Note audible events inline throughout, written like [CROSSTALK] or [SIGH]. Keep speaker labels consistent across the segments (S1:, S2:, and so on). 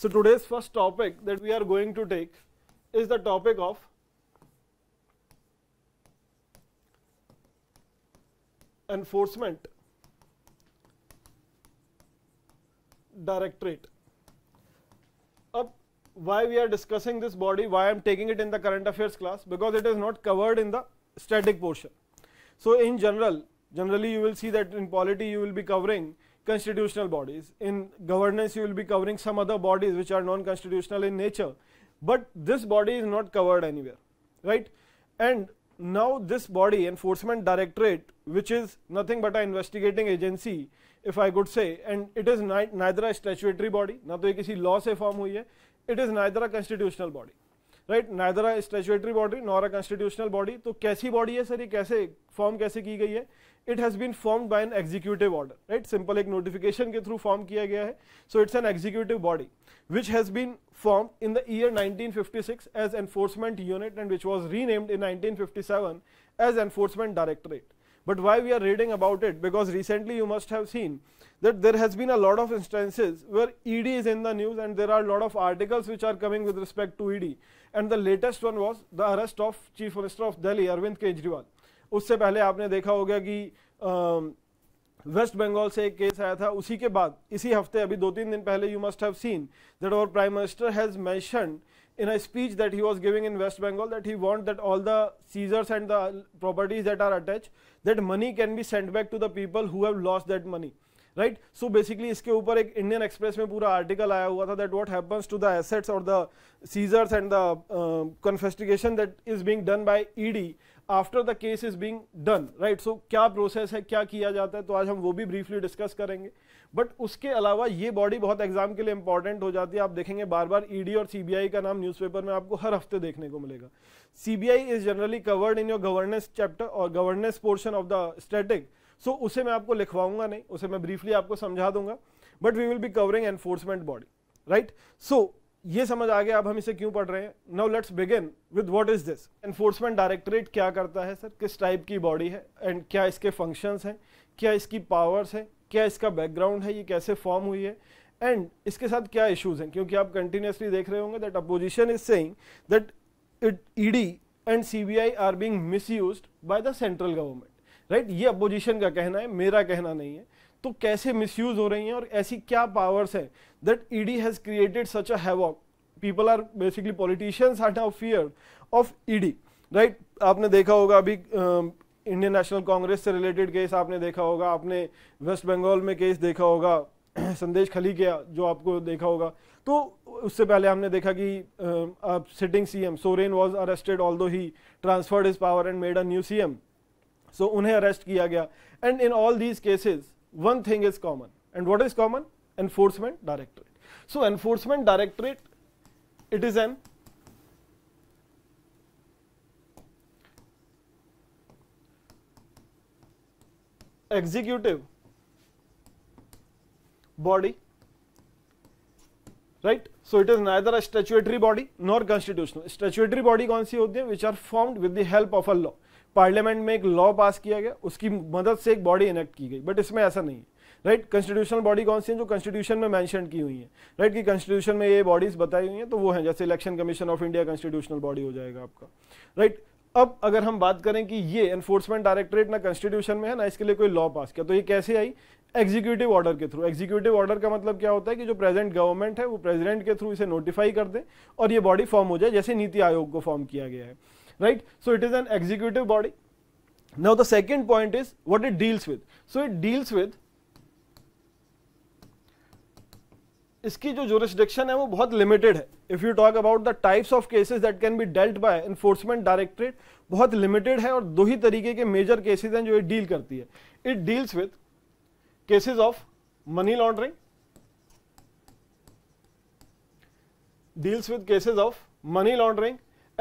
S1: So today's first topic that we are going to take is the topic of enforcement directorate. Up why we are discussing this body, why I am taking it in the current affairs class because it is not covered in the static portion. So in general, generally you will see that in polity you will be covering constitutional bodies. In governance, you will be covering some other bodies which are non-constitutional in nature. But this body is not covered anywhere, right? And now this body, Enforcement Directorate, which is nothing but a investigating agency, if I could say, and it is neither a statutory body, na to ये किसी law se form hui hai it is neither a constitutional body, right? Neither a statutory body nor a constitutional body. to kaisi body hai sir ye kaise form kaise ki gayi hai it has been formed by an executive order right simple एक notification through form kiya gaya hai. so it's an executive body which has been formed in the year 1956 as enforcement unit and which was renamed in 1957 as enforcement directorate but why we are reading about it because recently you must have seen that there has been a lot of instances where ED is in the news and there are a lot of articles which are coming with respect to ED and the latest one was the arrest of Chief Minister of Delhi Arvind Kejriwal उससे पहले आपने देखा होगा कि waste Bengal से एक case आया था उसी के बाद इसी हफ्ते अभी दो तीन दिन पहले you must have seen that our prime minister has mention in a speech that he was giving in west Bengal that he wants that all the seizures and the properties that are attach that money can be sent back to the people who have loss that money right so basically इसके ऊपर एक Indian express में पूरा article आया हुआ था that what happens to the assets और the seizures and the confiscation that is being done by D after the case is being done right so क्या प्रोसेस है क्या किया जाता है तो आज हम वो भी ब्रीफली डिस्कस करेंगे बट उसके अलावा ये बॉडी बहुत एग्जाम के लिए इंपॉर्टेंट हो जाती है आप देखेंगे बार बार ईडी e और सीबीआई का नाम न्यूज़पेपर में आपको हर हफ्ते देखने को मिलेगा CBI is generally covered in your governance chapter और governance portion of the static so उसे मैं आपको लिखवाऊंगा नहीं उसे मैं ब्रीफली आपको समझा दूंगा but we will be covering enforcement body right so ये समझ आ गया अब हम इसे क्यों पढ़ रहे हैं now let's begin with what is this enforcement directorate क्या करता है सर किस टाइप की बॉडी है एंड क्या इसके फंक्शंस हैं क्या इसकी पावर्स हैं क्या इसका बैकग्राउंड है ये कैसे फॉर्म हुई है एंड इसके साथ क्या इश्यूज हैं क्योंकि आप कंटिन्यूसली देख रहे होंगे that opposition is saying that it ED and CBI are being misused by the central government right ये अपोजिशन का कहना है मेरा कहना नहीं है तो कैसे मिसयूज हो रही हैं और ऐसी क्या पावर्स हैं that ED has created such a havoc people are basically politicians are now fear of ED right आपने देखा होगा अभी इंडियन नेशनल कांग्रेस से रिलेटेड केस आपने देखा होगा आपने वेस्ट बंगाल में केस देखा होगा [CLEARS THROAT] संदेश खली के जो आपको देखा होगा तो उससे पहले हमने देखा कि अब sitting CM Soren was arrested although he transferred is power and made a new CM so उन्हें अरेस्ट किया गया and in all these cases one thing is common and what is common? Enforcement Directorate. So, Enforcement Directorate it is an executive body right so it is neither a statutory body nor constitutional statutory body which are formed with the help of a law parliament में एक law पास किया गया उसकी मदद से एक body enact की गई बट इसमें ऐसा नहीं है राइट कॉन्स्टिट्यूशनल बॉडी कौन सी है जो कॉन्स्टिट्यूशन में मेंशन की हुई है राइट right? कि कॉन्स्टिट्यूशन में ये बॉडीज बताई हुई हैं तो वो हैं जैसे election commission of India constitutional body हो जाएगा आपका राइट right? अब अगर हम बात करें कि ये एनफोर्समेंट डायरेक्टरेट ना कॉन्स्टिट्यूशन में है ना इसके लिए कोई लॉ पास किया तो ये कैसे आई एग्जीक्यूटिव ऑर्डर के थ्रू एग्जीक्यूटिव ऑर्डर का मतलब क्या होता है कि जो प्रेजेंट गवर्नमेंट है वो प्रेजिडेंट के थ्रू इसे नोटिफाई कर दे और ये बॉडी फॉर्म हो जाए जैसे नीति आयोग को फॉर्म किया गया है right? So it is an executive body. Now the second point is what it deals with. So it deals with इसकी जो जोरिस्डिक्शन है वो बहुत लिमिटेड है if you talk about the types of cases that can be dealt by enforcement directorate बहुत limited है और दो ही तरीके के मेजर केसेस हैं जो ये डील करती है it deals with cases of money laundering deals with cases of money laundering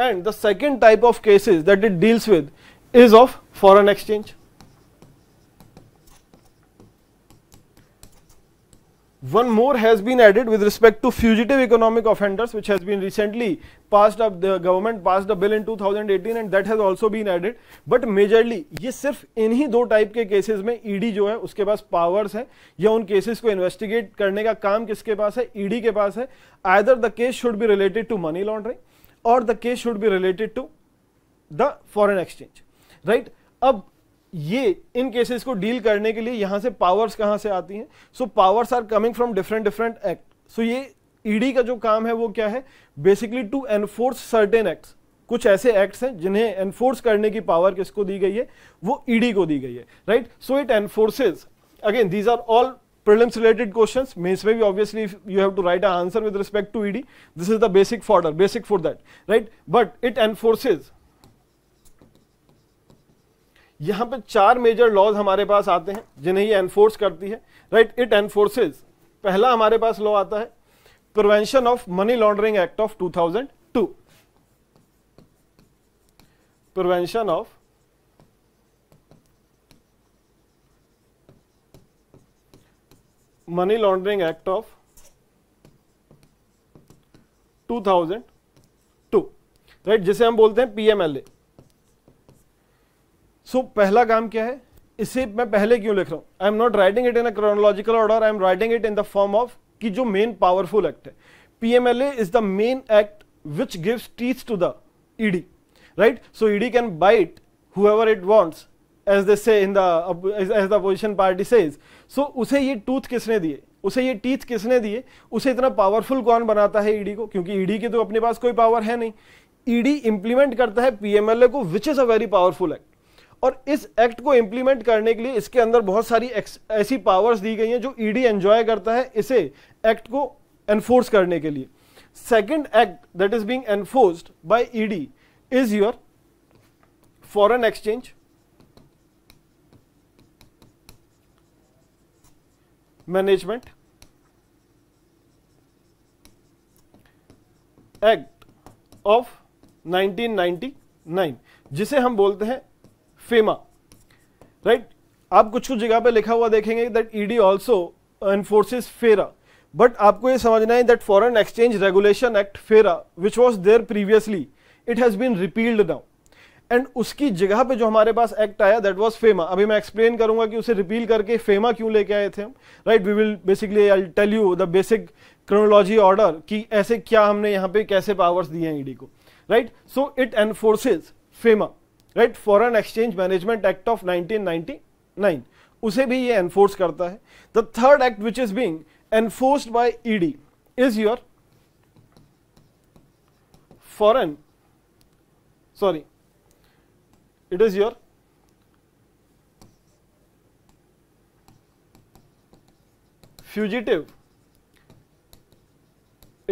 S1: And the second type of cases that it deals with is of foreign exchange. One more has been added with respect to fugitive economic offenders which has been recently passed up the government passed a bill in 2018 and that has also been added but majorly ये सिर्फ इन्हीं दो type के cases में ed जो है उसके पास powers है या उन cases को investigate करने का काम किसके पास है ed के पास है either the case should be related to money laundering और the case should be related to the foreign exchange right अब ये इन केसेस को डील करने के लिए यहां से पावर्स कहां से आती हैं so powers are coming from different different act so ये ईडी e का जो काम है वो क्या है basically to enforce certain acts कुछ ऐसे एक्ट्स हैं जिन्हें एनफोर्स करने की पावर किसको दी गई है वो ईडी e को दी गई है right so it enforces again these are all prelims related questions means maybe obviously if you have to write an answer with respect to ed this is the basic fodder basic for that right but it enforces यहाँ पे चार major laws हमारे पास आते हैं जिन्हें ये enforce करती है राइट इट एनफोर्सेज पहला हमारे पास लॉ आता है prevention of money laundering act of 2002 prevention of money laundering act of 2002 right जिसे हम बोलते हैं पीएमएलए सो पहला काम क्या है इसे मैं पहले क्यों लिख रहा हूं I am not writing it in a chronological order I am writing it in the form of कि जो मेन पावरफुल एक्ट है PMLA is the main act which gives teeth to the ED right so ED can bite whoever it wants as they say in the so so, उसे ये tooth किसने दिए उसे ये teeth किसने दिए उसे इतना पावरफुल कौन बनाता है ईडी e को क्योंकि ईडी e के तो अपने पास कोई पावर है नहीं ईडी e इंप्लीमेंट करता है पीएमएलए को which is a very powerful act और इस एक्ट को इंप्लीमेंट करने के लिए इसके अंदर बहुत सारी ऐसी पावर्स दी गई हैं जो ईडी एंजॉय करता है इसे एक्ट को एनफोर्स करने के लिए second act that is being enforced by ED is your foreign exchange management act of 1999 जिसे हम बोलते हैं फेमा राइट right? आप कुछ कुछ जगह पे लिखा हुआ देखेंगे दैट ईडी आल्सो एनफोर्सेस फेरा बट आपको ये समझना है that foreign exchange regulation act FERA which was there previously it has been repealed now and उसकी जगह पे जो हमारे पास एक्ट आया दैट वाज फेमा अभी मैं एक्सप्लेन करूंगा कि उसे रिपील करके फेमा क्यों लेके आए थे हम right we will basically I tell you the basic chronology order कि ऐसे क्या हमने यहाँ पे कैसे पावर्स दिए हैं ईडी e को right so it enforces FEMA right foreign exchange management act of nineteen उसे भी ये एनफोर्स करता है the third act which is being enforced by ED is your foreign sorry it is your fugitive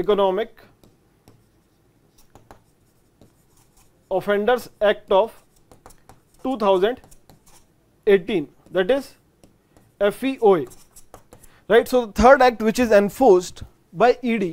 S1: economic offenders act of 2018 that is FEOA right so the third act which is enforced by ED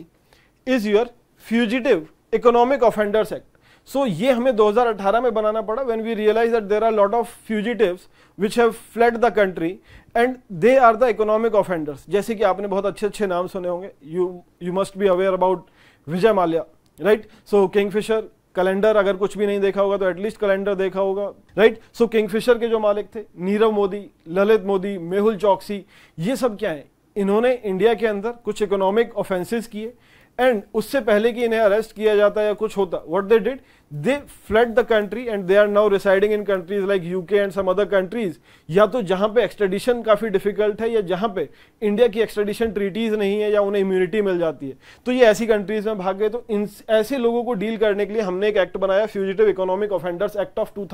S1: is your fugitive economic offenders act so so, ये हमें 2018 में बनाना पड़ा when we realize that there are lot of fugitives which have flood the country and they are the economic offenders जैसे कि आपने बहुत अच्छे अच्छे नाम सुने होंगे you you must be aware about Vijay Mallya right so Kingfisher calendar अगर कुछ भी नहीं देखा होगा तो एटलीस्ट कैलेंडर देखा होगा राइट सो किंगफिशर के जो मालिक थे नीरव मोदी ललित मोदी मेहुल चौकसी ये सब क्या है इन्होंने इंडिया के अंदर कुछ इकोनॉमिक ऑफेंसेस किए एंड उससे पहले कि इन्हें अरेस्ट किया जाता या कुछ होता what they did they flood the country and they are now residing in countries like UK and some other countries या तो जहां पे एक्सट्रेडिशन काफ़ी डिफिकल्ट है या जहां पे इंडिया की एक्सट्रेडिशन ट्रीटीज़ नहीं है या उन्हें इम्यूनिटी मिल जाती है तो ये ऐसी कंट्रीज में भाग गए तो इन ऐसे लोगों को डील करने के लिए हमने एक एक्ट बनाया fugitive economic offenders act of two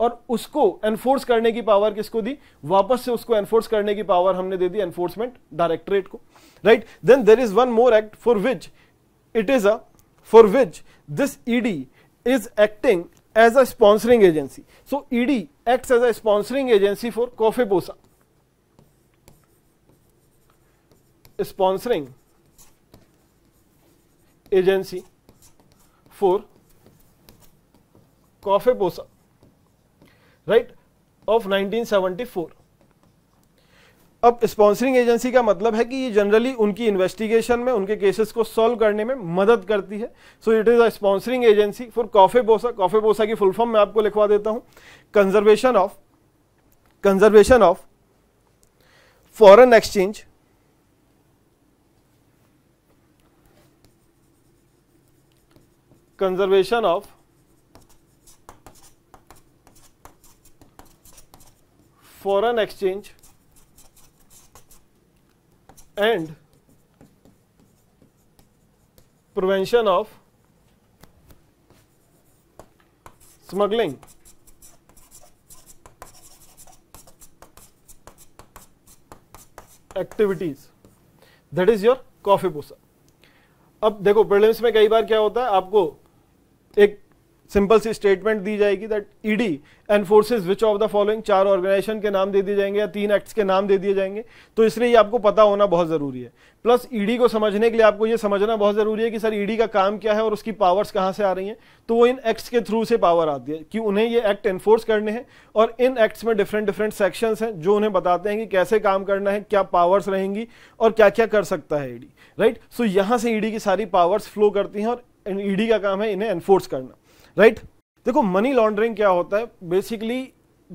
S1: और उसको एनफोर्स करने की पावर किसको दी वापस से उसको एनफोर्स करने की पावर हमने दे दी एनफोर्समेंट डायरेक्टरेट को right then there is one more act for which it is a for which this ED is acting as a sponsoring agency so ED act as a sponsoring agency for COFEPOSA sponsoring agency for COFEPOSA right of 1974 अब sponsoring agency का मतलब है कि ये generally उनकी investigation में उनके cases को सॉल्व करने में मदद करती है so it is a sponsoring agency for COFEPOSA COFEPOSA की फुल फॉर्म मैं आपको लिखवा देता हूं conservation of conservation of foreign exchange conservation of foreign exchange and prevention of smuggling activities that is your COFEPOSA अब देखो prelims में कई बार क्या होता है आपको एक सिंपल सी स्टेटमेंट दी जाएगी that ED enforces which of the following चार ऑर्गेनाइजेशन के नाम दे दिए जाएंगे या तीन एक्ट्स के नाम दे दिए जाएंगे तो इसलिए ये आपको पता होना बहुत ज़रूरी है प्लस ईडी e को समझने के लिए आपको ये समझना बहुत ज़रूरी है कि सर ईडी e का काम क्या है और उसकी पावर्स कहाँ से आ रही हैं तो वो इन एक्ट्स के थ्रू से पावर आती है कि उन्हें ये एक्ट इन्फोर्स करने हैं और इन एक्ट्स में डिफरेंट डिफरेंट सेक्शन हैं जो उन्हें बताते हैं कि कैसे काम करना है क्या पावर्स रहेंगी और क्या क्या कर सकता है ईडी राइट सो यहाँ से ईडी e की सारी पावर्स फ्लो करती हैं और ईडी का काम है इन्हें एनफोर्स करना राइट देखो मनी लॉन्ड्रिंग क्या होता है basically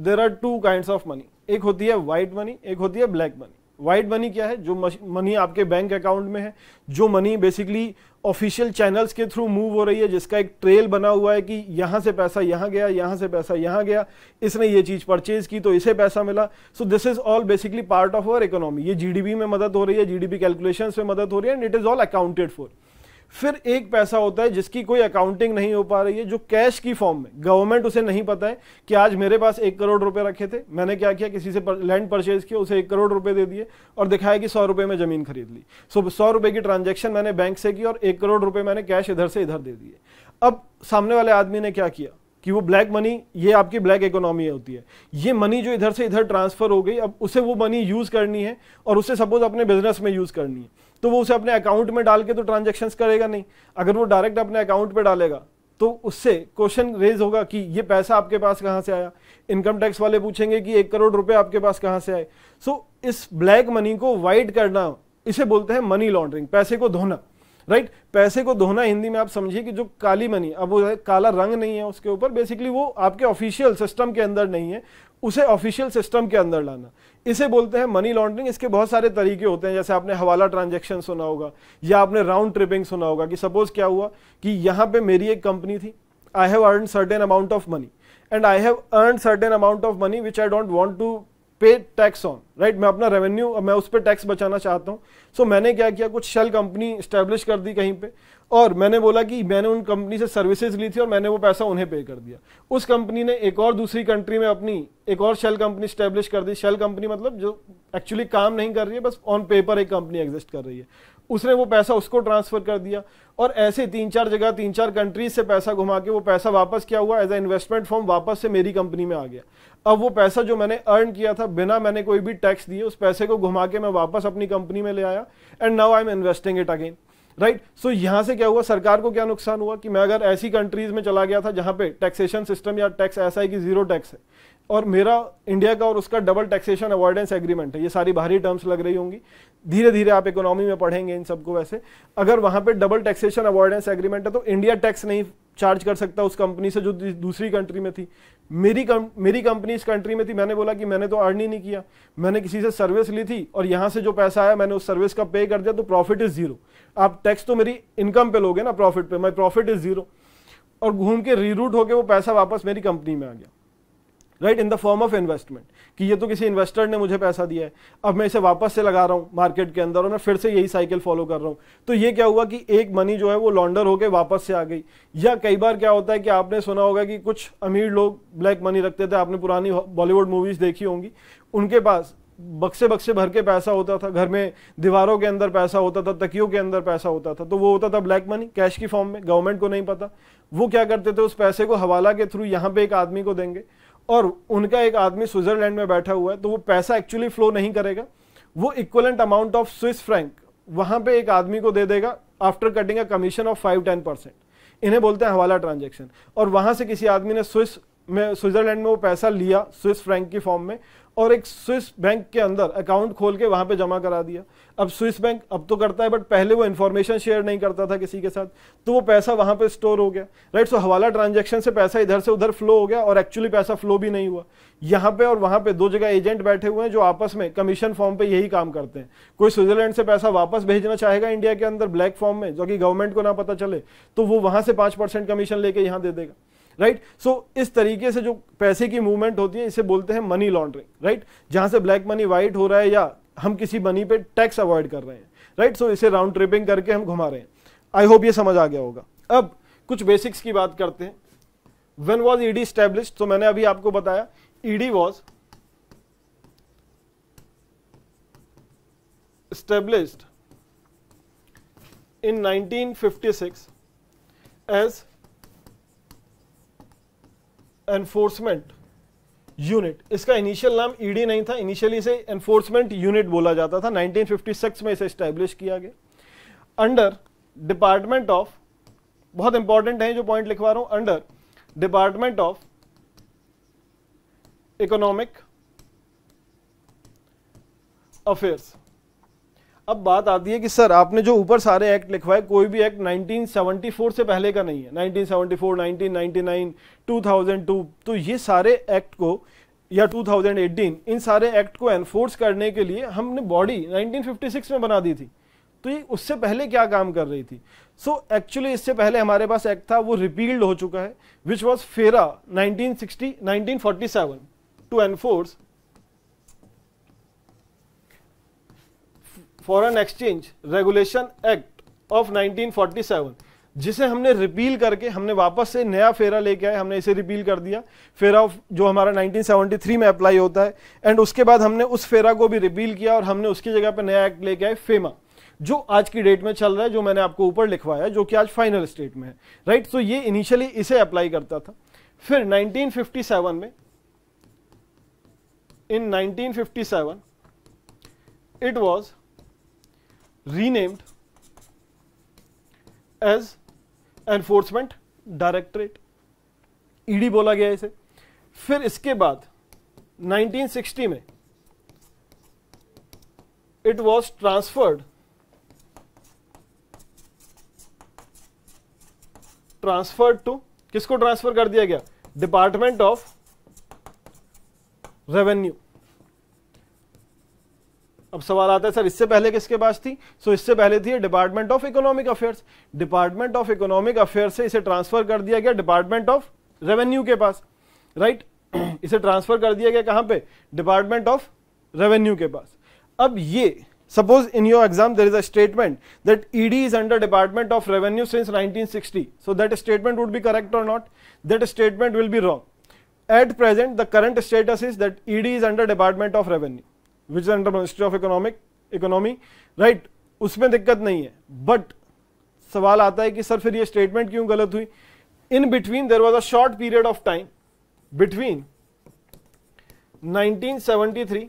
S1: there are two kind of money एक होती है व्हाइट मनी एक होती है ब्लैक मनी व्हाइट मनी क्या है जो मनी आपके बैंक अकाउंट में है जो मनी बेसिकली ऑफिशियल चैनल्स के थ्रू मूव हो रही है जिसका एक ट्रेल बना हुआ है कि यहां से पैसा यहां गया यहां से पैसा यहां गया इसने ये चीज़ परचेज की तो इसे पैसा मिला so this is all basically part of our economy ये जीडीपी में मदद हो रही है जीडीपी कैलकुलेशन में मदद हो रही है and it is all accounted for फिर एक पैसा होता है जिसकी कोई अकाउंटिंग नहीं हो पा रही है जो कैश की फॉर्म में गवर्नमेंट उसे नहीं पता है कि आज मेरे पास एक करोड़ रुपए रखे थे मैंने क्या किया किसी से पर, लैंड परचेज किया उसे एक करोड़ रुपए दे दिए और दिखाया कि सौ रुपये में ज़मीन खरीद ली सो सौ रुपए की ट्रांजेक्शन मैंने बैंक से की और एक करोड़ रुपए मैंने कैश इधर से इधर दे दिए अब सामने वाले आदमी ने क्या किया कि वो ब्लैक मनी ये आपकी ब्लैक इकोनॉमी होती है ये मनी जो इधर से इधर ट्रांसफर हो गई अब उसे वो मनी यूज़ करनी है और उसे सपोज अपने बिजनेस में यूज़ करनी है तो वो उसे अपने अकाउंट में डाल के तो ट्रांजेक्शन करेगा नहीं अगर वो डायरेक्ट अपने अकाउंट पर डालेगा तो उससे क्वेश्चन रेज होगा कि ये पैसा आपके पास कहां से आया इनकम टैक्स वाले पूछेंगे कि एक करोड़ रुपए आपके पास कहां से आए सो so, इस ब्लैक मनी को वाइट करना इसे बोलते हैं मनी लॉन्ड्रिंग पैसे को धोना राइट right? पैसे को धोना हिंदी में आप समझिए कि जो काली मनी अब वो काला रंग नहीं है उसके ऊपर बेसिकली वो आपके ऑफिशियल सिस्टम के अंदर नहीं है उसे ऑफिशियल सिस्टम के अंदर लाना इसे बोलते हैं मनी लॉन्ड्रिंग इसके बहुत सारे तरीके होते हैं जैसे आपने हवाला ट्रांजेक्शन सुना होगा या आपने राउंड ट्रिपिंग सुना होगा कि सपोज क्या हुआ कि यहाँ पे मेरी एक कंपनी थी I have earn certain amount of money and I have earn certain amount of money which I don't want to pay tax on right मैं अपना रेवेन्यू मैं उस पर टैक्स बचाना चाहता हूँ सो so, मैंने क्या किया कुछ शेल कंपनी स्टैब्लिश कर दी कहीं पर और मैंने बोला कि मैंने उन कंपनी से सर्विसेज ली थी और मैंने वो पैसा उन्हें पे कर दिया उस कंपनी ने एक और दूसरी कंट्री में अपनी एक और शेल कंपनी स्टैब्लिश कर दी शेल कंपनी मतलब जो एक्चुअली काम नहीं कर रही है बस ऑन पेपर एक कंपनी एग्जिस्ट कर रही है उसने वो पैसा उसको ट्रांसफर कर दिया और ऐसे तीन चार जगह तीन चार कंट्रीज से पैसा घुमा के वो पैसा वापस क्या हुआ एज ए इन्वेस्टमेंट फॉर्म वापस से मेरी कंपनी में आ गया अब वो पैसा जो मैंने अर्न किया था बिना मैंने कोई भी टैक्स दिए उस पैसे को घुमा के मैं वापस अपनी कंपनी में ले आया and now I am investing it again right right? So so, यहां से क्या हुआ सरकार को क्या नुकसान हुआ कि मैं अगर ऐसी कंट्रीज में चला गया था जहां पे टैक्सेशन सिस्टम या टैक्स ऐसा है कि जीरो टैक्स है और मेरा इंडिया का और उसका डबल टैक्सेशन अवॉइडेंस एग्रीमेंट है ये सारी भारी टर्म्स लग रही होंगी धीरे धीरे आप इकोनॉमी में पढ़ेंगे इन सबको वैसे अगर वहां पर डबल टैक्सेशन अवॉइडेंस एग्रीमेंट है तो इंडिया टैक्स नहीं चार्ज कर सकता उस कंपनी से जो दूसरी कंट्री में थी मेरी कम, मेरी कंपनी इस कंट्री में थी मैंने बोला कि मैंने तो अर्न ही नहीं किया मैंने किसी से सर्विस ली थी और यहां से जो पैसा आया मैंने उस सर्विस का पे कर दिया तो प्रॉफिट इज जीरो आप टैक्स तो मेरी इनकम पे लोगे ना प्रॉफिट पे माई प्रॉफिट इज जीरो और घूम के रीरूट होकर वो पैसा वापस मेरी कंपनी में आ गया right in the form of investment कि ये तो किसी इन्वेस्टर ने मुझे पैसा दिया है अब मैं इसे वापस से लगा रहा हूँ मार्केट के अंदर और मैं फिर से यही साइकिल फॉलो कर रहा हूँ तो ये क्या हुआ कि एक मनी जो है वो लॉन्डर होकर वापस से आ गई या कई बार क्या होता है कि आपने सुना होगा कि कुछ अमीर लोग ब्लैक मनी रखते थे आपने पुरानी बॉलीवुड मूवीज देखी होंगी उनके पास बक्से बक्से भर के पैसा होता था घर में दीवारों के अंदर पैसा होता था तकियों के अंदर पैसा होता था तो वो होता था ब्लैक मनी कैश की फॉर्म में गवर्नमेंट को नहीं पता वो क्या करते थे उस पैसे को हवाला के थ्रू यहाँ पे एक आदमी को देंगे और उनका एक आदमी स्विट्जरलैंड में बैठा हुआ है तो वो पैसा एक्चुअली फ्लो नहीं करेगा वो equivalent amount of Swiss franc वहाँ पे एक आदमी को दे देगा after cutting a commission of five ten percent इन्हें बोलते हैं हवाला ट्रांजेक्शन और वहाँ से किसी आदमी ने स्विस में स्विट्जरलैंड में वो पैसा लिया स्विस फ्रैंक की फॉर्म में और एक स्विस बैंक के अंदर अकाउंट खोल के वहां पे जमा करा दिया अब स्विस बैंक अब तो करता है बट पहले वो इन्फॉर्मेशन शेयर नहीं करता था किसी के साथ तो वो पैसा वहां पे स्टोर हो गया राइट सो हवाला ट्रांजेक्शन से पैसा इधर से उधर फ्लो हो गया और एक्चुअली पैसा फ्लो भी नहीं हुआ यहाँ पे और वहां पे दो जगह एजेंट बैठे हुए हैं जो आपस में कमीशन फॉर्म पे यही काम करते हैं कोई स्विट्जरलैंड से पैसा वापस भेजना चाहेगा इंडिया के अंदर ब्लैक फॉर्म में जो कि गवर्नमेंट को ना पता चले तो वो वहां से पांच कमीशन लेके यहाँ दे देगा राइट सो so, इस तरीके से जो पैसे की मूवमेंट होती है इसे बोलते हैं मनी लॉन्ड्रिंग राइट जहां से ब्लैक मनी व्हाइट हो रहा है या हम किसी मनी पे टैक्स अवॉइड कर रहे हैं राइट सो so, इसे राउंड ट्रिपिंग करके हम घुमा रहे हैं आई होप ये समझ आ गया होगा अब कुछ बेसिक्स की बात करते हैं वेन वॉज ईडी स्टैब्लिश तो मैंने अभी आपको बताया ED e was established in 1956 as enforcement unit इसका इनिशियल नाम ईडी नहीं था इनिशियली इसे एनफोर्समेंट यूनिट बोला जाता था 1956 में इसे स्टैब्लिश किया गया अंडर डिपार्टमेंट ऑफ बहुत इंपॉर्टेंट है जो पॉइंट लिखवा रहा हूं under department of economic affairs अब बात आती है कि सर आपने जो ऊपर सारे एक्ट लिखवाए कोई भी एक्ट 1974 से पहले का नहीं है 1974, 1999, 2002 तो ये सारे एक्ट को या 2018 इन सारे एक्ट को एनफोर्स करने के लिए हमने बॉडी 1956 में बना दी थी तो ये उससे पहले क्या काम कर रही थी सो so, एक्चुअली इससे पहले हमारे पास एक्ट था वो रिपील्ड हो चुका है which was FERA nineteen sixty two enforce foreign exchange regulation act of 1947 जिसे हमने रिपील करके हमने वापस से नया फेरा लेके आए हमने इसे रिपील कर दिया फेरा ऑफ जो हमारा 1973 में अप्लाई होता है एंड उसके बाद हमने उस फेरा को भी रिपील किया और हमने उसकी जगह पर नया एक्ट लेके आए फेमा जो आज की डेट में चल रहा है जो मैंने आपको ऊपर लिखवाया जो कि आज फाइनल स्टेट में है राइट right? सो ये इनिशियली इसे अप्लाई करता था फिर 1957 में in 1957 it was renamed as enforcement directorate ed बोला गया इसे फिर इसके बाद 1960 में it was transferred transferred to किसको ट्रांसफर कर दिया गया डिपार्टमेंट ऑफ रेवेन्यू अब सवाल आता है सर इससे पहले किसके पास थी सो इससे पहले थी department of economic affairs department of economic affairs से इसे ट्रांसफर कर दिया गया डिपार्टमेंट ऑफ रेवेन्यू के पास राइट [CLEARS THROAT] इसे ट्रांसफर कर दिया गया कहां पे डिपार्टमेंट ऑफ रेवेन्यू के पास अब ये suppose in your exam there is a statement that ED is under department of revenue since nineteen sixty so that statement would be correct और not that statement will be wrong at present the current status is that ED is under department of revenue which under ministry of economic economy right उसमें दिक्कत नहीं है but सवाल आता है कि sir फिर ये स्टेटमेंट क्यों गलत हुई in between there was a short period of time between 1973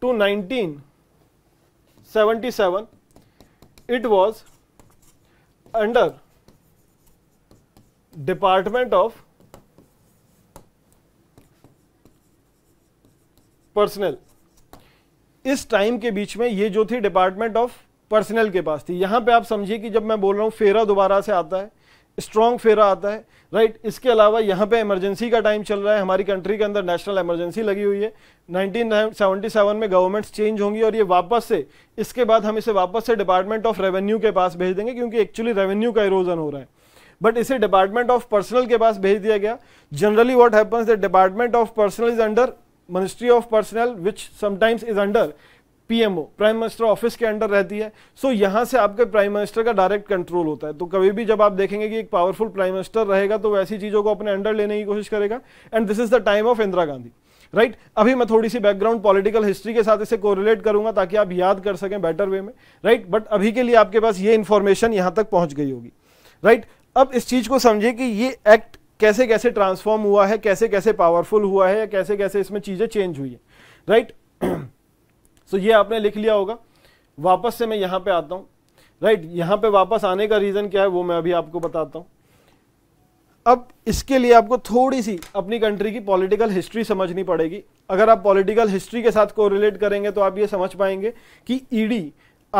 S1: to 1977 it was under department of personnel इस टाइम के बीच में ये जो थी डिपार्टमेंट ऑफ पर्सनल के पास थी यहाँ पे आप समझिए कि जब मैं बोल रहा हूँ फेरा दोबारा से आता है स्ट्रॉन्ग फेरा आता है राइट इसके अलावा यहाँ पे इमरजेंसी का टाइम चल रहा है हमारी कंट्री के अंदर नेशनल इमरजेंसी लगी हुई है 1977 में गवर्नमेंट्स चेंज होंगी और ये वापस से इसके बाद हम इसे वापस से डिपार्टमेंट ऑफ रेवेन्यू के पास भेज देंगे क्योंकि एक्चुअली रेवेन्यू का इरोजन हो रहा है बट इसे डिपार्टमेंट ऑफ पर्सनल के पास भेज दिया गया generally what happens that department of personnel is under ministry of personnel which sometimes is under PMO prime minister office के अंडर रहती है सो so, यहां से आपके प्राइम मिनिस्टर का डायरेक्ट कंट्रोल होता है तो कभी भी जब आप देखेंगे कि एक पावरफुल प्राइम मिनिस्टर रहेगा तो वैसी चीज़ों को अपने अंडर लेने की कोशिश करेगा and this is the time of Indira Gandhi right right? अभी मैं थोड़ी सी बैकग्राउंड पॉलिटिकल हिस्ट्री के साथ इसे कोरिलेट करूंगा ताकि आप याद कर सकें बेटर वे में राइट right? बट अभी के लिए आपके पास ये इंफॉर्मेशन यहां तक पहुंच गई होगी राइट right? अब इस चीज़ को समझिए कि ये एक्ट कैसे कैसे ट्रांसफॉर्म हुआ है कैसे कैसे पावरफुल हुआ है या कैसे कैसे इसमें चीज़ें चेंज हुई है राइट सो ये आपने लिख लिया होगा वापस से मैं यहां पे आता हूं राइट right, यहां पे वापस आने का रीज़न क्या है वो मैं अभी आपको बताता हूं अब इसके लिए आपको थोड़ी सी अपनी कंट्री की पॉलिटिकल हिस्ट्री समझनी पड़ेगी अगर आप पॉलिटिकल हिस्ट्री के साथ कोरिलेट करेंगे तो आप ये समझ पाएंगे कि ईडी e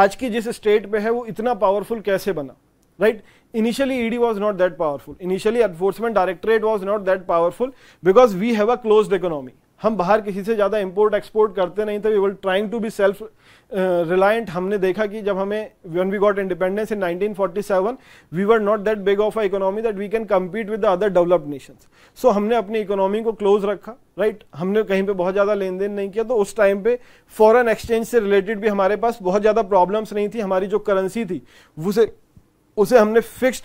S1: आज की जिस स्टेट पे है वो इतना पावरफुल कैसे बना right right? initially ed was not that powerful initially enforcement directorate was not that powerful because we have a closed economy हम बाहर किसी से ज़्यादा इम्पोर्ट एक्सपोर्ट करते नहीं थे we were trying to be self reliant हमने देखा कि जब हमें when we got independence in 1947 we were not that big of a economy that we can compete with the other developed nations so हमने अपनी इकोनॉमी को close रखा right right? हमने कहीं पे बहुत ज़्यादा लेन देन नहीं किया तो उस टाइम पे फॉरेन एक्सचेंज से रिलेटेड भी हमारे पास बहुत ज़्यादा प्रॉब्लम्स नहीं थी हमारी जो करेंसी थी उसे उसे हमने फिक्स्ड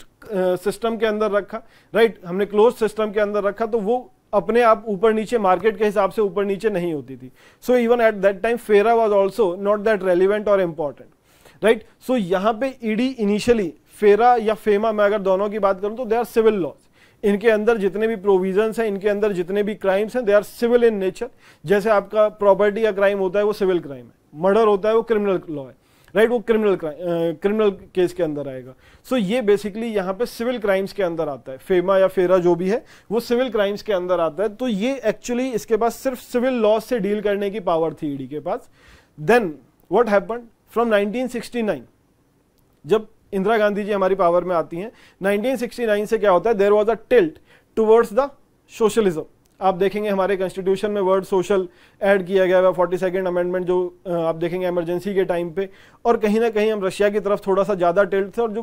S1: सिस्टम के अंदर रखा राइट right? हमने क्लोज सिस्टम के अंदर रखा तो वो अपने आप ऊपर नीचे मार्केट के हिसाब से ऊपर नीचे नहीं होती थी so even at that time FERA was also not that relevant और इम्पॉर्टेंट राइट सो यहाँ पे ईडी इनिशियली फेरा या फेमा मैं अगर दोनों की बात करूँ तो दे आर सिविल लॉज इनके अंदर जितने भी प्रोविजंस हैं इनके अंदर जितने भी क्राइम्स हैं they are civil in nature जैसे आपका प्रॉपर्टी या क्राइम होता है वो सिविल क्राइम है मर्डर होता है वो क्रिमिनल लॉ है राइट वो क्रिमिनल क्रिमिनल केस के अंदर आएगा सो so, ये बेसिकली यहाँ पे सिविल क्राइम्स के अंदर आता है फेमा या फेरा जो भी है वो सिविल क्राइम्स के अंदर आता है तो ये एक्चुअली इसके पास सिर्फ सिविल लॉ से डील करने की पावर थी ईडी के पास then what happen from nineteen जब इंदिरा गांधी जी हमारी पावर में आती हैं 1969 से क्या होता है there was a tilt towards the socialism आप देखेंगे हमारे कॉन्स्टिट्यूशन में वर्ड सोशल ऐड किया गया है फोर्टी सेकेंड अमेंडमेंट जो आप देखेंगे एमरजेंसी के टाइम पे और कहीं ना कहीं हम रशिया की तरफ थोड़ा सा ज़्यादा टिल्ट थे और जो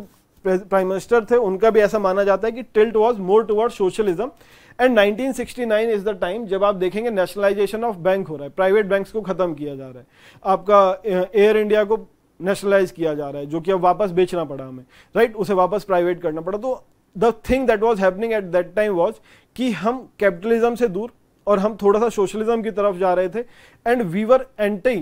S1: प्राइम मिनिस्टर थे उनका भी ऐसा माना जाता है कि tilt was more toward socialism and 1969 is the time जब आप देखेंगे नेशनलाइजेशन ऑफ बैंक हो रहा है प्राइवेट बैंक्स को खत्म किया जा रहा है आपका एयर इंडिया को नेशनलाइज किया जा रहा है जो कि अब वापस बेचना पड़ा हमें राइट right? उसे वापस प्राइवेट करना पड़ा तो the thing that was happening at that time was कि हम कैपिटलिज्म से दूर और हम थोड़ा सा सोशलिज्म की तरफ जा रहे थे and we were anti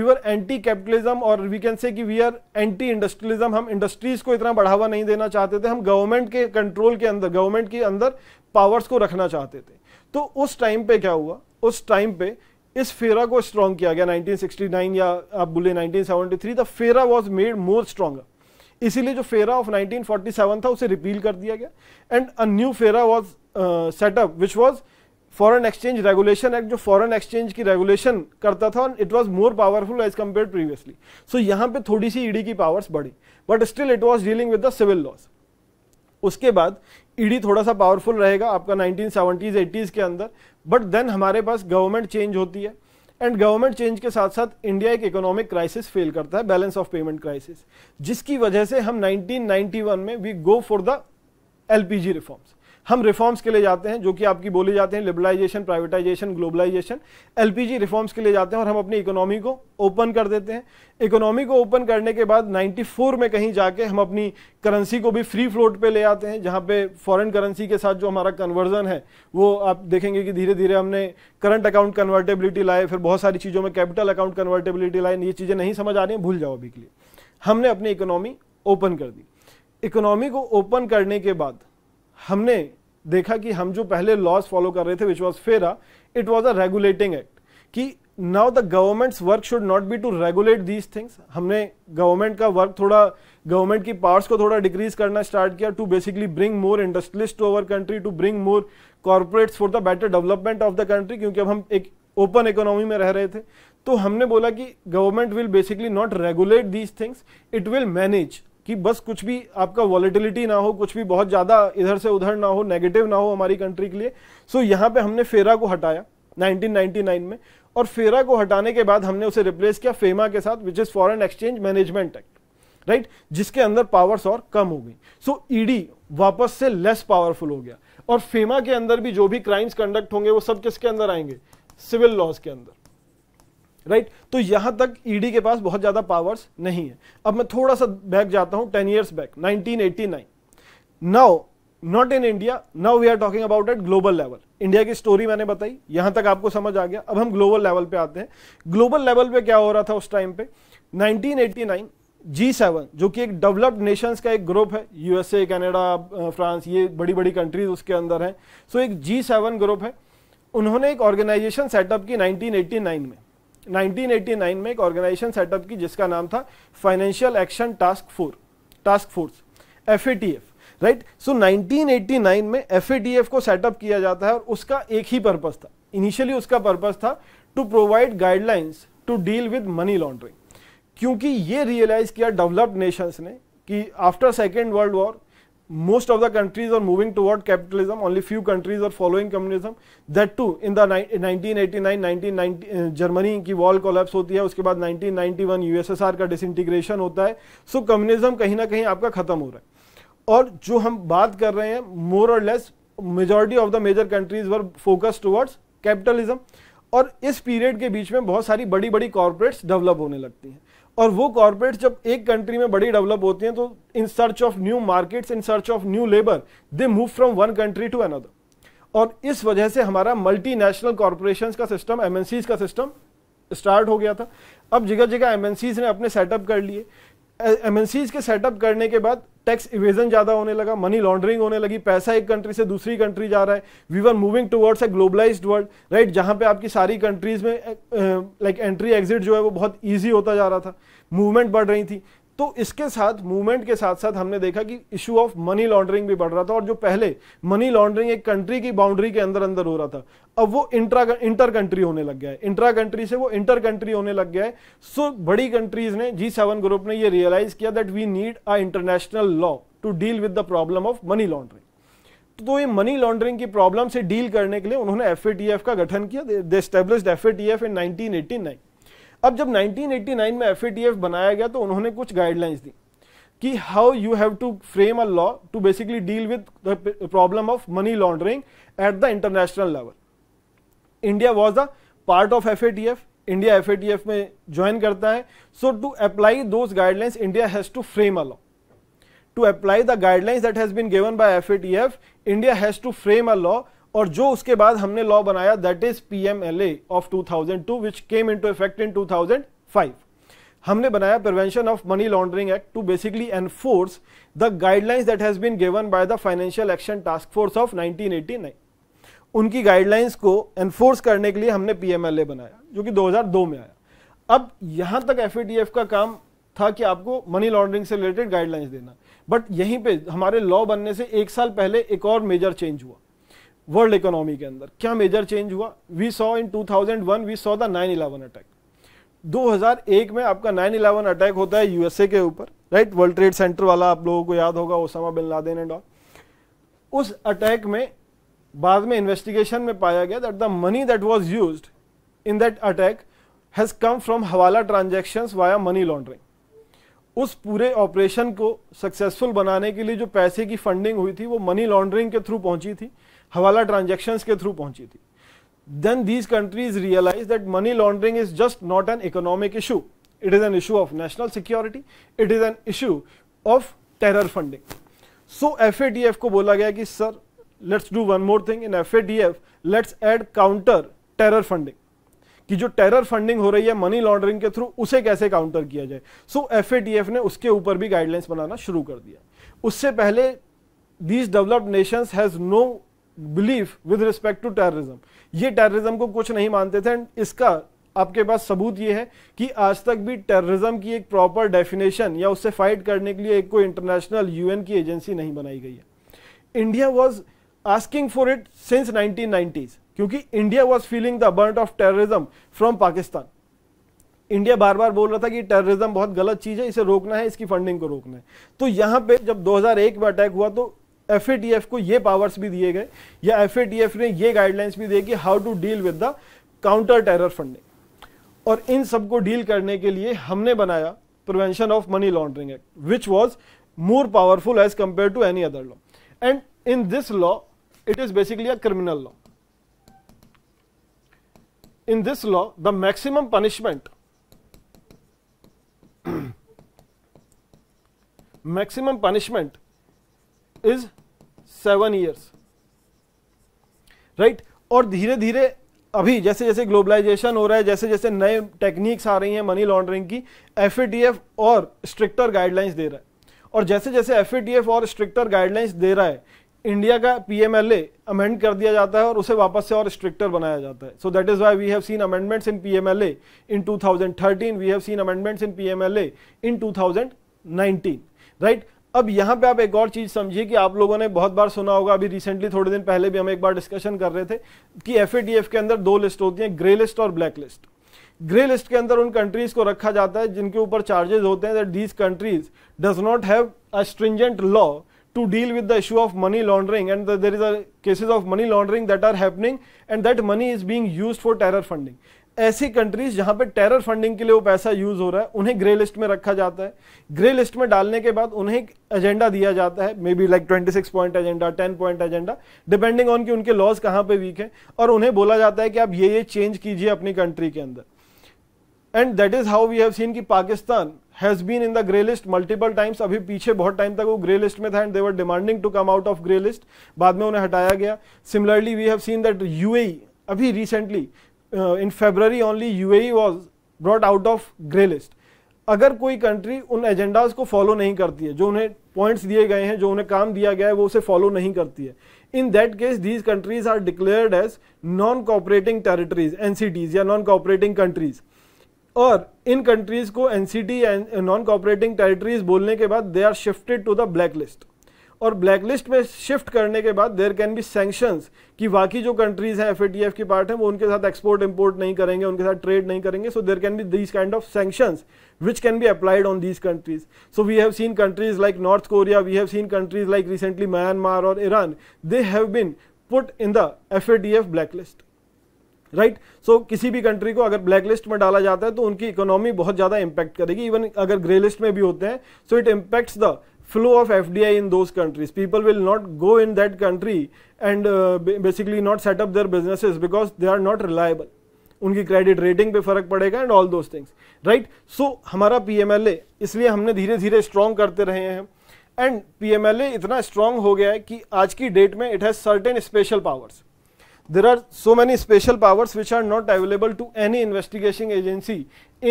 S1: were anti capitalism और we can say that we are anti industrialism हम इंडस्ट्रीज को इतना बढ़ावा नहीं देना चाहते थे हम गवर्नमेंट के कंट्रोल के अंदर गवर्नमेंट के अंदर पावर्स को रखना चाहते थे तो उस टाइम पे क्या हुआ उस टाइम पे इस फेरा को स्ट्रॉन्ग किया गया 1969 या आप बोले 1973 द फेरा वाज मेड मोर स्ट्रॉन्गर इसीलिए जो फेरा ऑफ 1947 था उसे रिपील कर दिया गया and a new FERA was set up which was foreign exchange regulation act जो फॉरन एक्सचेंज की रेगुलेशन करता था it was more powerful as compare previously so यहाँ पे थोड़ी सी ईडी e की पावर्स बढ़ी but still it was dealing with the civil laws उसके बाद ईडी e थोड़ा सा पावरफुल रहेगा आपका नाइनटीन सेवनटीज एटीज के अंदर बट देन हमारे पास गवर्नमेंट चेंज होती है एंड गवर्नमेंट चेंज के साथ साथ इंडिया एक इकोनॉमिक क्राइसिस फेल करता है बैलेंस ऑफ पेमेंट क्राइसिस जिसकी वजह से हम 1991 में we go for the LPG reforms हम रिफॉर्म्स के लिए जाते हैं जो कि आपकी बोली जाते हैं liberalisation privatisation globalisation LPG reforms के लिए जाते हैं और हम अपनी इकोनॉमी को ओपन कर देते हैं इकोनॉमी को ओपन करने के बाद 94 में कहीं जाके हम अपनी करेंसी को भी फ्री फ्लोट पे ले आते हैं जहाँ पे फॉरेन करेंसी के साथ जो हमारा कन्वर्जन है वो आप देखेंगे कि धीरे धीरे हमने करंट अकाउंट कन्वर्टेबिलिटी लाए फिर बहुत सारी चीज़ों में कैपिटल अकाउंट कन्वर्टेबिलिटी लाए ये चीज़ें नहीं समझ आ रही हैं भूल जाओ अभी के लिए हमने अपनी इकोनॉमी ओपन कर दी इकोनॉमी को ओपन करने के बाद हमने देखा कि हम जो पहले लॉज फॉलो कर रहे थे which was FERA it was a regulating act कि now the government's work should not be to regulate these things हमने गवर्नमेंट का वर्क थोड़ा गवर्नमेंट की पावर्स को थोड़ा डिक्रीज करना स्टार्ट किया to basically bring more industrialist to our country to bring more corporates for the better development of the country क्योंकि अब हम एक ओपन इकोनॉमी में रह रहे थे तो हमने बोला कि government will basically not regulate these things it will manage कि बस कुछ भी आपका वॉलिटिलिटी ना हो कुछ भी बहुत ज़्यादा इधर से उधर ना हो नेगेटिव ना हो हमारी कंट्री के लिए सो so, यहाँ पे हमने फेरा को हटाया 1999 में और फेरा को हटाने के बाद हमने उसे रिप्लेस किया फेमा के साथ which is foreign exchange management act right जिसके अंदर पावर्स और कम हो गई सो ईडी e वापस से लेस पावरफुल हो गया और फेमा के अंदर भी जो भी क्राइम्स कंडक्ट होंगे वो सब किसके अंदर आएंगे सिविल लॉज के अंदर राइट right? तो यहां तक ईडी e के पास बहुत ज़्यादा पावर्स नहीं है अब मैं थोड़ा सा बैक जाता हूं ten years back 1989 now not in India now we are talking about at global level India की स्टोरी मैंने बताई यहां तक आपको समझ आ गया अब हम ग्लोबल लेवल पे आते हैं ग्लोबल लेवल पे क्या हो रहा था उस टाइम पे 1989 सेवन जो कि एक डेवलप्ड नेशंस का एक ग्रुप है यूएसए कैनेडा फ्रांस ये बड़ी बड़ी कंट्रीज उसके अंदर हैं सो so, एक जी ग्रुप है उन्होंने एक ऑर्गेनाइजेशन सेटअप की नाइनटीन में 1989 में एक ऑर्गेनाइजेशन सेटअप की जिसका नाम था financial action task force task force F right so 1989 में एफ को सेटअप किया जाता है और उसका एक ही पर्पज था इनिशियली उसका पर्पज था to provide guidelines to deal with money laundering क्योंकि ये रियलाइज किया डेवलप्ड नेशंस ने कि after second world war most of the countries are moving toward capitalism only few countries are following communism that too in the 1989 1990 Germany की wall collapse होती है उसके बाद 1991 यूएसएसआर का डिसइंटीग्रेशन होता है सो कम्युनिज्म कहीं ना कहीं आपका खत्म हो रहा है और जो हम बात कर रहे हैं मोर और less majority of the major countries were focus towards capitalism और इस पीरियड के बीच में बहुत सारी बड़ी बड़ी कॉरपोरेट्स डेवलप होने लगती हैं और वो कॉरपोरेट जब एक कंट्री में बड़ी डेवलप होती हैं तो in search of new markets in search of new labour they move from one country to another और इस वजह से हमारा मल्टीनेशनल कॉरपोरेशन का सिस्टम एमएनसीज का सिस्टम स्टार्ट हो गया था अब जगह जगह एमएनसीज ने अपने सेटअप कर लिए एमएनसीज के सेटअप करने के बाद टैक्स इवेजन ज्यादा होने लगा मनी लॉन्ड्रिंग होने लगी पैसा एक कंट्री से दूसरी कंट्री जा रहा है we were moving towards a globalised world right जहां पे आपकी सारी कंट्रीज में लाइक एंट्री एग्जिट जो है वो बहुत ईजी होता जा रहा था मूवमेंट बढ़ रही थी तो इसके साथ मूवमेंट के साथ साथ हमने देखा कि इशू ऑफ मनी लॉन्ड्रिंग भी बढ़ रहा था और जो पहले मनी लॉन्ड्रिंग एक कंट्री की बाउंड्री के अंदर अंदर हो रहा था अब वो इंट्रा इंटर कंट्री होने लग गया है इंट्रा कंट्री से वो इंटर कंट्री होने लग गया है सो so, बड़ी कंट्रीज ने जी सेवन ग्रुप ने ये रियलाइज किया that we need a international law to deal with the problem of money laundering तो ये मनी लॉन्ड्रिंग की प्रॉब्लम से डील करने के लिए उन्होंने एफ का गठन किया they establish F in nineteen अब जब 1989 में एफ बनाया गया तो उन्होंने कुछ गाइडलाइंस दी कि how you have to frame a law to basically deal with the problem of money laundering at the international level India was a part of F India F में ज्वाइन करता है सो टू अप्लाई दो guidelines India has to frame a law to apply the guidelines that has been given by FATF, India has to frame a law और जो उसके बाद हमने law बनाया that is PMLA of 2002 which came into effect in five हमने बनाया prevention of money laundering act to basically enforce the guidelines that has been given by the financial action task force of 1989 उनकी guidelines को enforce करने के लिए हमने PMLA बनाया जो कि 2002 में आया अब यहां तक एफएटीएफ का काम था कि आपको मनी लॉन्ड्रिंग से रिलेटेड गाइडलाइंस देना बट यहीं पे हमारे लॉ बनने से एक साल पहले एक और मेजर चेंज हुआ वर्ल्ड इकोनॉमी के अंदर क्या मेजर चेंज हुआ we saw in 2001 we saw the nine eleven attack 2001 में आपका नाइन इलेवन अटैक होता है यूएसए के ऊपर राइट वर्ल्ड ट्रेड सेंटर वाला आप लोगों को याद होगा Osama bin Laden and all उस अटैक में बाद में इन्वेस्टिगेशन में पाया गया that the money that was used in that attack has come from hawala transactions via money laundering उस पूरे ऑपरेशन को सक्सेसफुल बनाने के लिए जो पैसे की फंडिंग हुई थी वो मनी लॉन्ड्रिंग के थ्रू पहुंची थी हवाला ट्रांजेक्शन के थ्रू पहुंची थी then these countries realise that money laundering is just not an economic issue it is an issue of national security it is an issue of terror funding so fatf ko bola gaya ki sir let's do one more thing in F let's add counter terror funding कि जो terror funding हो रही है money laundering के through उसे कैसे counter किया जाए सो एफ ने उसके ऊपर भी गाइडलाइंस बनाना शुरू कर दिया उससे पहले these developed nations has no belief with respect to terrorism ये टेररिज्म को कुछ नहीं मानते थे एंड इसका आपके पास सबूत ये है कि आज तक भी टेररिज्म की एक प्रॉपर डेफिनेशन या उससे फाइट करने के लिए एक कोई इंटरनेशनल यूएन की एजेंसी नहीं बनाई गई है India was asking for it since nineteen क्योंकि India was feeling the burn of terrorism from Pakistan India बार बार बोल रहा था कि टेररिज्म बहुत गलत चीज है इसे रोकना है इसकी फंडिंग को रोकना है तो यहां पे जब 2001 में अटैक हुआ तो एफ को ये पावर्स भी दिए गए या एफ ने ये गाइडलाइंस भी दी कि how to deal with the counter terror funding और इन सबको डील करने के लिए हमने बनाया prevention of money laundering act which was more powerful as compare to any other law and in this law it is basically a criminal law in this law the maximum punishment maximum punishment is seven years right और धीरे धीरे अभी जैसे जैसे globalisation हो रहा है जैसे जैसे नए टेक्निक्स आ रही हैं मनी लॉन्ड्रिंग की एफ और स्ट्रिक्टर गाइडलाइंस दे रहा है और जैसे जैसे एफ और स्ट्रिक्टर गाइडलाइंस दे रहा है इंडिया का पी अमेंड कर दिया जाता है और उसे वापस से और स्ट्रिक्टर बनाया जाता है so that is why we have seen amendments in P M L in thirteen we have seen amendments in P M L A in two thousand nineteen right अब यहाँ पे आप एक और चीज़ समझिए कि आप लोगों ने बहुत बार सुना होगा अभी रिसेंटली थोड़े दिन पहले भी हम एक बार डिस्कशन कर रहे थे कि एफ के अंदर दो लिस्ट होती है ग्रे लिस्ट और ब्लैक लिस्ट ग्रे लिस्ट के अंदर उन कंट्रीज को रखा जाता है जिनके ऊपर चार्जेस होते हैं that these countries does not have a stringent law to deal with the issue of money laundering and there is a a of money laundering that are happening and that money is is being for terror funding ऐसी countries जहां पे terror funding के लिए वो पैसा use हो रहा है उन्हें ग्रे लिस्ट में रखा जाता है ग्रे लिस्ट में डालने के बाद उन्हें एक एजेंडा दिया जाता है may be like twenty six point agenda ten point agenda depending on कि उनके लॉज कहां पे वीक है और उन्हें बोला जाता है कि आप ये ये चेंज कीजिए अपनी कंट्री के अंदर and that is how we have seen की Pakistan has been in the grey list multiple times अभी पीछे बहुत टाइम तक वो ग्रे लिस्ट में था and they're demanding to come out of grey list बाद में उन्हें हटाया गया similarly we have seen that you अभी recently uh, in February only UAE was brought out of grey list अगर कोई कंट्री उन एजेंडाज को फॉलो नहीं करती है जो उन्हें पॉइंट्स दिए गए हैं जो उन्हें काम दिया गया है वो उसे फॉलो नहीं करती है in that case these countries are declared as non cooperating territories NCTs या नॉन कॉपरेटिंग कंट्रीज और इन कंट्रीज को NCT and non cooperating territories बोलने के बाद they are shifted to the black list और ब्लैक लिस्ट में शिफ्ट करने के बाद देर कैन बी सैंक्शंस कि बाकी जो कंट्रीज़ हैं एफ की पार्ट है वो उनके साथ एक्सपोर्ट इम्पोर्ट नहीं करेंगे उनके साथ ट्रेड नहीं करेंगे so there can be these kind of sanctions which can be applied on these countries. So we have seen countries like North Korea, we have seen countries like recently Myanmar or Iran, they have been put in the FATF blacklist. Right right? So so, किसी भी country को अगर black list में डाला जाता है तो उनकी इकोनॉमी बहुत ज़्यादा इंपैक्ट करेगी इवन अगर ग्रे लिस्ट में भी होते हैं so it impacts the flow of FDI in those countries. People will not go in that country and uh, basically not set up their businesses because they are not reliable. उनकी credit rating पे फर्क पड़ेगा and all those things right so हमारा P इसलिए हमने धीरे धीरे strong करते रहे हैं एंड पी इतना स्ट्रॉन्ग हो गया है कि आज की डेट में it has certain special powers there are so many special powers which are not available to any investigation agency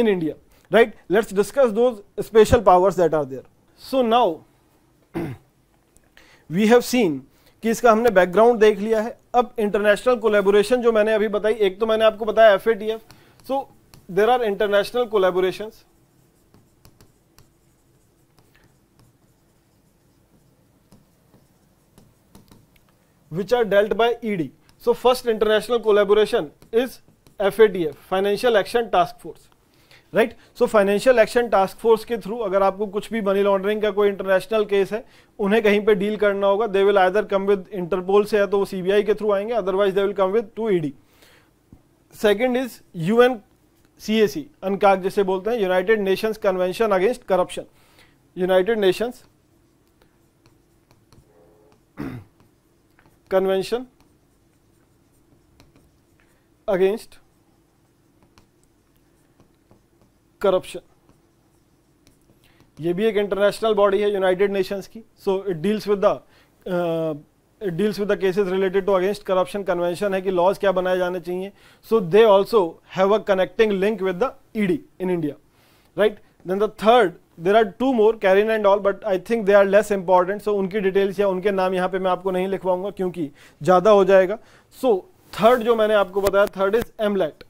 S1: in India, right? Let's discuss those special powers that are there. So now we have seen कि इसका हमने background देख लिया है अब international collaboration जो मैंने अभी बताई एक तो मैंने आपको बताया F A T F so there are international collaboration which are dealt by ED so first international collaboration is F F financial action task force right so financial action task force के through अगर आपको कुछ भी money laundering का कोई international case है उन्हें कहीं पे डील करना होगा दे विल आदर कम विद इंटरपोल से है तो वो सीबीआई के थ्रू आएंगे otherwise they will come with to ED second is U N C A C UNCAC जिसे बोलते हैं United Nations convention against corruption United Nations convention against corruption ये भी एक इंटरनेशनल बॉडी है यूनाइटेड नेशंस की so it deals with the it deals with the cases related to against corruption convention है कि लॉज क्या बनाए जाने चाहिए so they also have a connecting link with the ED in India right then the third there are two more CARIN and all but I think they are less important so उनकी details या उनके नाम यहाँ पे मैं आपको नहीं लिखवाऊंगा क्योंकि ज़्यादा हो जाएगा सो so, थर्ड जो मैंने आपको बताया थर्ड इज एमलेट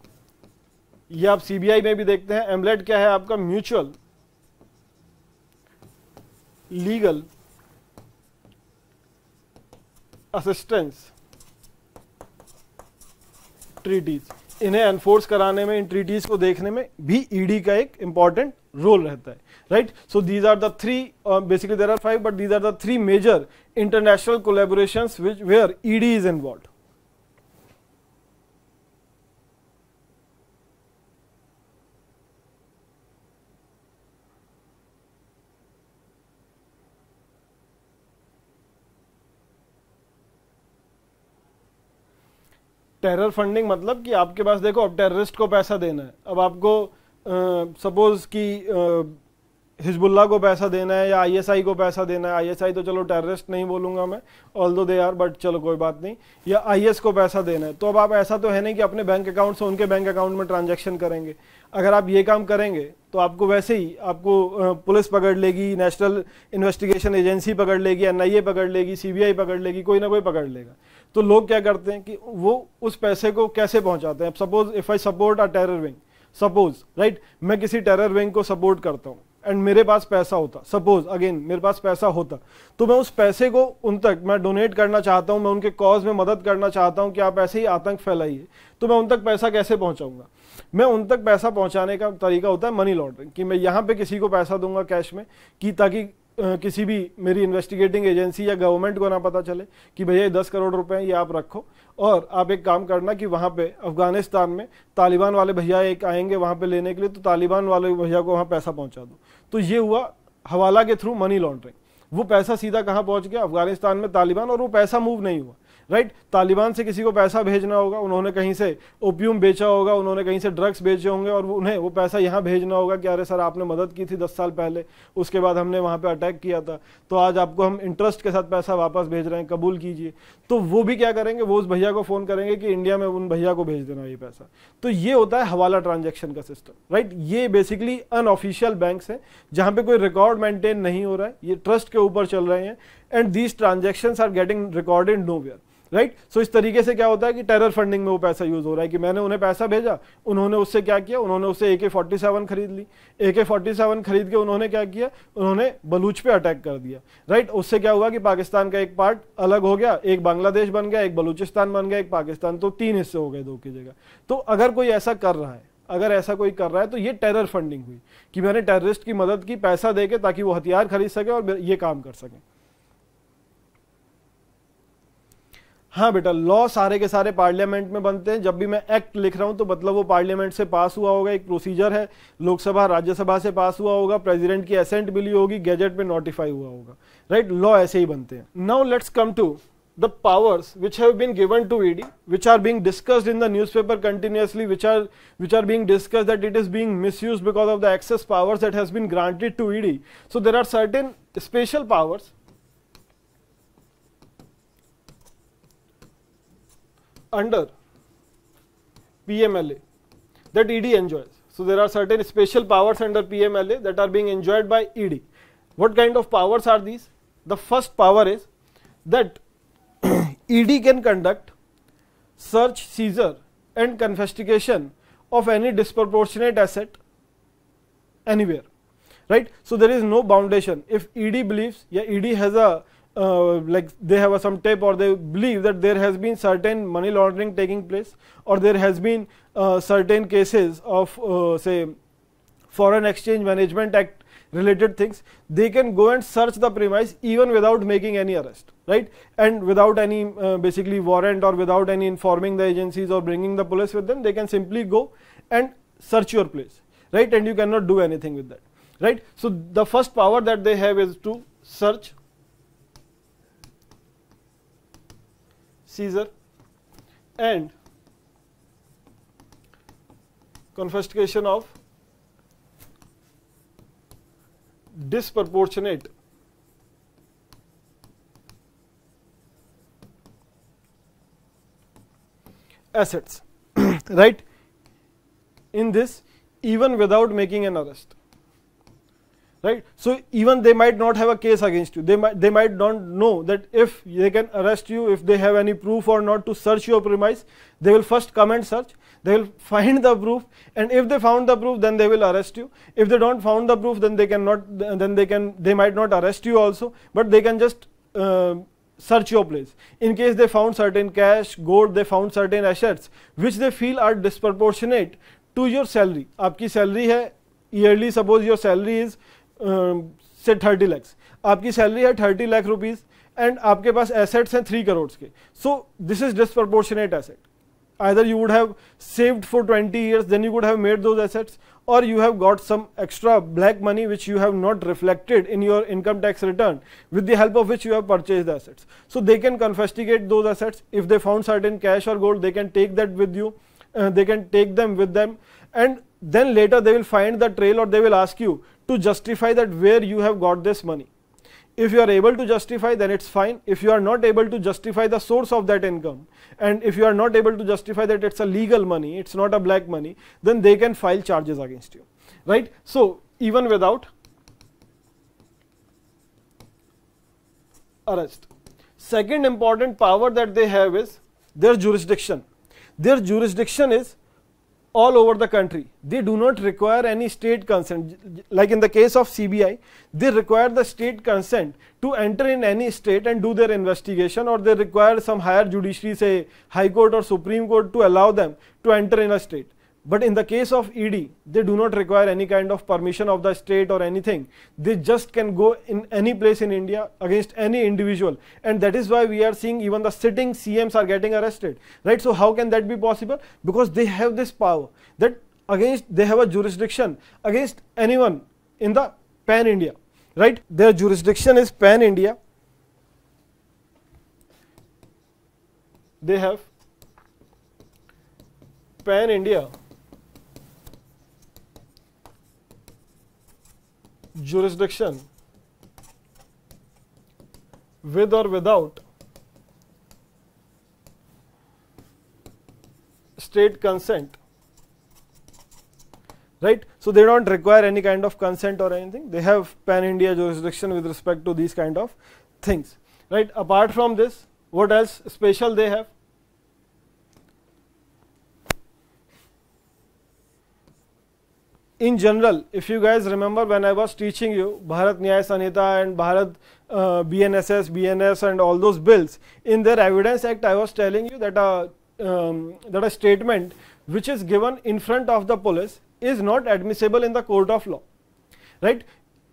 S1: ये आप सीबीआई में भी देखते हैं एमलेट e क्या है आपका म्यूचुअल लीगल असिस्टेंस ट्रीटीज इन्हें एनफोर्स कराने में इन ट्रीटीज को देखने में भी ईडी e का एक इंपॉर्टेंट रोल रहता है right so these are the three basically there are five but these are the three major international collaboration which where ED is involve terror funding मतलब कि आपके पास देखो अब टेररिस्ट को पैसा देना है अब आपको सपोज कि हिजबुल्ला को पैसा देना है या आईएसआई को पैसा देना है आईएसआई तो चलो टेररिस्ट नहीं बोलूंगा मैं ऑल दो दे आर बट चलो कोई बात नहीं या आईएस को पैसा देना है तो अब आप ऐसा तो है नहीं कि अपने बैंक अकाउंट से उनके बैंक अकाउंट में ट्रांजेक्शन करेंगे अगर आप ये काम करेंगे तो आपको वैसे ही आपको पुलिस पकड़ लेगी नेशनल इन्वेस्टिगेशन एजेंसी पकड़ लेगी एन पकड़ लेगी सी पकड़ लेगी कोई ना कोई पकड़ लेगा तो लोग क्या करते हैं कि वो उस पैसे को कैसे पहुंचाते हैं suppose if I support a terror wing suppose right मैं किसी टेरर विंग को सपोर्ट करता हूँ एंड मेरे पास पैसा होता सपोज अगेन मेरे पास पैसा होता तो मैं उस पैसे को उन तक मैं डोनेट करना चाहता हूँ मैं उनके कॉज में मदद करना चाहता हूँ कि आप ऐसे ही आतंक फैलाइए तो मैं उन तक पैसा कैसे पहुंचाऊंगा मैं उन तक पैसा पहुँचाने का तरीका होता है मनी लॉन्ड्रिंग कि मैं यहाँ पे किसी को पैसा दूंगा कैश में कि ताकि किसी भी मेरी इन्वेस्टिगेटिंग एजेंसी या गवर्नमेंट को ना पता चले कि भैया ये दस करोड़ रुपए हैं ये आप रखो और आप एक काम करना कि वहाँ पे अफगानिस्तान में तालिबान वाले भैया एक आएंगे वहाँ पे लेने के लिए तो तालिबान वाले भैया को वहाँ पैसा पहुँचा दो तो ये हुआ हवाला के थ्रू मनी लॉन्ड्रिंग वो पैसा सीधा कहाँ पहुँच गया अफगानिस्तान में तालिबान और वो पैसा मूव नहीं हुआ राइट तालिबान से किसी को पैसा भेजना होगा उन्होंने कहीं से ओपियम बेचा होगा उन्होंने कहीं से ड्रग्स बेचे होंगे और उन्हें वो पैसा यहाँ भेजना होगा कि अरे सर आपने मदद की थी दस साल पहले उसके बाद हमने वहाँ पर अटैक किया था तो आज आपको हम इंटरेस्ट के साथ पैसा वापस भेज रहे हैं कबूल कीजिए तो वो भी क्या करेंगे वो उस भैया को फ़ोन करेंगे कि इंडिया में उन भैया को भेज देना ये पैसा तो ये होता है हवाला ट्रांजेक्शन का सिस्टम राइट ये बेसिकली अनऑफिशियल बैंक्स हैं जहाँ पर कोई रिकॉर्ड मेंटेन नहीं हो रहा है ये ट्रस्ट के ऊपर चल रहे हैं and these transaction are getting recorded nowhere right right? So so, इस तरीके से क्या होता है कि टेरर फंडिंग में वो पैसा यूज हो रहा है कि मैंने उन्हें पैसा भेजा उन्होंने उससे क्या किया उन्होंने उससे ए के फोर्टी सेवन खरीद ली ए के फोर्टी सेवन खरीद के उन्होंने क्या किया उन्होंने बलूच पे अटैक कर दिया राइट right? उससे क्या हुआ कि पाकिस्तान का एक पार्ट अलग हो गया एक बांग्लादेश बन गया एक बलूचिस्तान बन गया एक पाकिस्तान तो तीन हिस्से हो गए दो की जगह तो अगर कोई ऐसा कर रहा है अगर ऐसा कोई कर रहा है तो ये टेरर फंडिंग हुई कि मैंने टेररिस्ट की मदद की पैसा दे के ताकि वो हथियार खरीद सके और ये काम कर सकें हाँ बेटा लॉ सारे के सारे पार्लियामेंट में बनते हैं जब भी मैं एक्ट लिख रहा हूँ तो मतलब वो पार्लियामेंट से पास हुआ होगा एक प्रोसीजर है लोकसभा राज्यसभा से पास हुआ होगा प्रेसिडेंट की असेंट मिली होगी गैजेट में नोटिफाई हुआ होगा राइट लॉ ऐसे ही बनते हैं now let's come to the powers which have been given to ED which are being discussed in the newspaper continuously which are which are being discuss that it is being misuse because of the excess powers that has been granted to ED so there are certain special powers under PMLA that ED enjoys. So there are certain special powers under PMLA that are being enjoyed by ED. What kind of powers are these? The first power is that ED [CLEARS THROAT] can conduct search, seizure and confiscation of any disproportionate asset anywhere right so there is no foundation if ed believes yeah ed has a uh, like they have some tape or they believe that there has been certain money laundering taking place or there has been uh, certain cases of uh, say foreign exchange management act related things they can go and search the premise even without making any arrest right and without any uh, basically warrant or without any informing the agencies or bringing the police with them they can simply go and search your place right and you cannot do anything with that right so the first power that they have is to search seizure and confiscation of disproportionate assets [CLEARS THROAT] right in this even without making an arrest right? So even they might not have a case against you. They might they might not know that if they can arrest you, if they have any proof or not to search your premise, they will first come and search. They will [LAUGHS] find the proof, and if they found the proof, then they will arrest you. If they don't found the proof, then they cannot. Then they can they might not arrest you also, but they can just. Uh, search your place. In case they found certain cash, gold, they found certain assets which they feel are disproportionate to your salary. आपकी salary है yearly suppose your salary is say thirty lakhs आपकी salary है thirty lakh rupees and आपके पास assets हैं three crore के so this is disproportionate asset either you would have saved for twenty years then you would have made those assets or you have got some extra black money which you have not reflected in your income tax return with the help of which you have purchase the assets so they can confiscate those assets if they found certain in cash और gold they can take that with you they can take them with them and then later they will find the trail or they will ask you to justify that where you have got this money. If you are able to justify then it's fine, if you are not able to justify the source of that income and if you are not able to justify that it's a legal money, it's not a black money, then they can file charges against you, right. So, even without arrest. Second important power that they have is their jurisdiction. Their jurisdiction is all over the country. They do not require any state consent. Like in the case of CBI, they require the state consent to enter in any state and do their investigation or they require some higher judiciary, say High Court or Supreme Court to allow them to enter in a state. But in the case of ED, they do not require any kind of permission of the state or anything. They just can go in any place in India against any individual. And that is why we are seeing even the sitting CMs are getting arrested. Right? So how can that be possible? Because they have this power that against they have a jurisdiction against anyone in the pan India. Right? Their jurisdiction is pan India. They have pan India jurisdiction with or without state consent right so they don't require any kind of consent or anything they have pan india jurisdiction with respect to these kind of things right apart from this what else special they have in general, if you guys remember when I was teaching you Bharat Nyaya Sanhita and Bharat uh, BNSS, BNS and all those bills, in their Evidence Act I was telling you that a, um, that a statement which is given in front of the police is not admissible in the court of law. Right?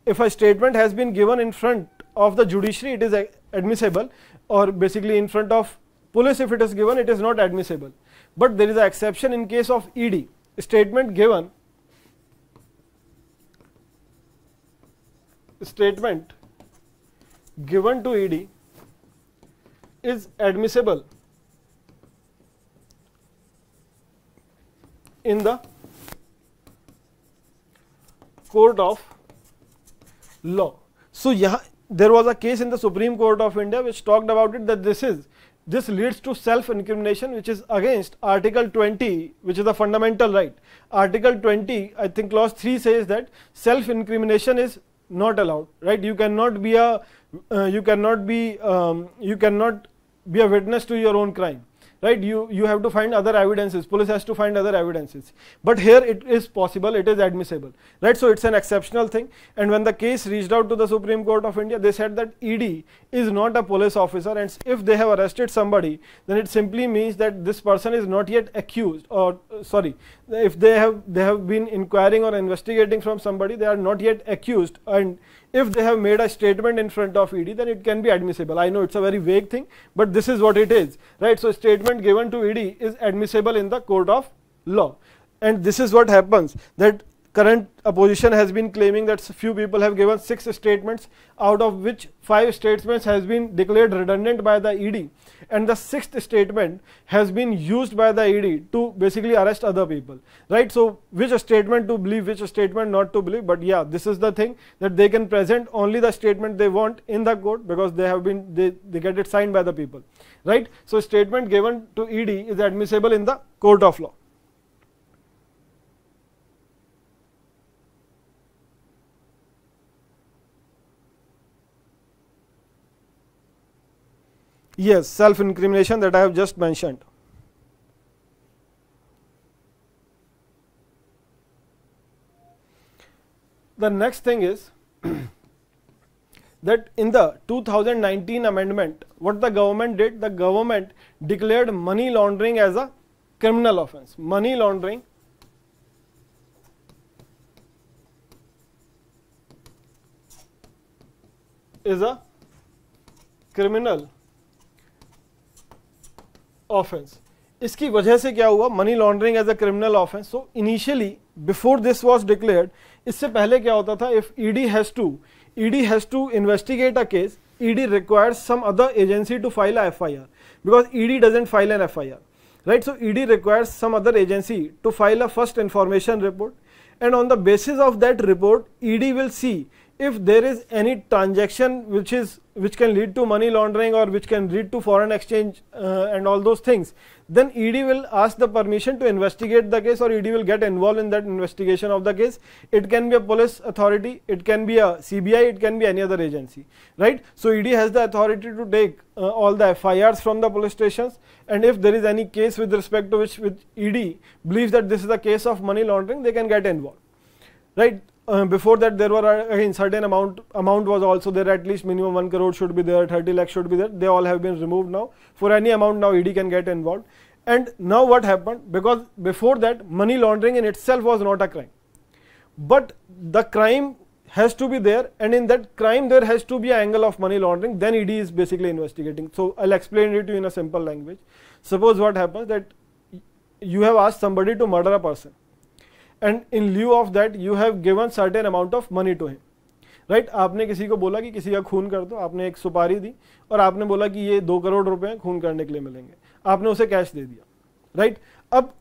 S1: If a statement has been given in front of the judiciary, it is admissible or basically in front of police if it is given, it is not admissible. But there is an exception in case of ED, statement given statement given to ED is admissible in the court of law. So, yeah, there was a case in the Supreme Court of India which talked about it that this is this leads to self incrimination which is against article 20 which is the fundamental right article 20 i think clause 3 says that self incrimination is not allowed right you cannot be a uh, you cannot be um, you cannot be a witness to your own crime right you you have to find other evidences police has to find other evidences but here it is possible it is admissible right so it's an exceptional thing and when the case reached out to the supreme court of india they said that ed is not a police officer and if they have arrested somebody then it simply means that this person is not yet accused or uh, sorry if they have they have been inquiring or investigating from somebody they are not yet accused and if they have made a statement in front of ED, then it can be admissible. I know it's a very vague thing, but this is what it is, right? So statement given to ED is admissible in the court of law. And this is what happens that current opposition has been claiming that few people have given six statements out of which five statements has been declared redundant by the ED and the sixth statement has been used by the ED to basically arrest other people right so which statement to believe which statement not to believe but yeah this is the thing that they can present only the statement they want in the court because they have been they, they get it signed by the people right so statement given to ED is admissible in the court of law Yes, self incrimination that I have just mentioned. The next thing is [CLEARS THROAT] that in the 2019 amendment, what the government did, the government declared money laundering as a criminal offense. Money laundering is a criminal offence इसकी वजह से क्या हुआ money laundering as a criminal offence so initially before this was declare इससे पहले क्या होता था if ED has to ED has to investigate a case ED requires some other agency to file a FIR because ED doesn't file an FIR right so ED requires some other agency to file a first information report and on the basis of that report ED will see if there is any transaction which is which can lead to money laundering or which can lead to foreign exchange uh, and all those things then ed will ask the permission to investigate the case or ed will get involved in that investigation of the case it can be a police authority it can be a cbi it can be any other agency right so ed has the authority to take uh, all the firs from the police stations and if there is any case with respect to which with ed believes that this is a case of money laundering they can get involved right um, before that there were uh, again certain amount amount was also there at least minimum 1 crore should be there 30 lakh should be there they all have been removed now for any amount now ed can get involved and now what happened because before that money laundering in itself was not a crime but the crime has to be there and in that crime there has to be an angle of money laundering then ed is basically investigating so i'll explain it to you in a simple language suppose what happens that you have asked somebody to murder a person and in lieu of that you have given certain amount of money to him right आपने किसी को बोला कि किसी का खून कर दो आपने एक सुपारी दी और आपने बोला कि ये दो करोड़ रुपए खून करने के लिए मिलेंगे आपने उसे कैश दे दिया राइट right? अब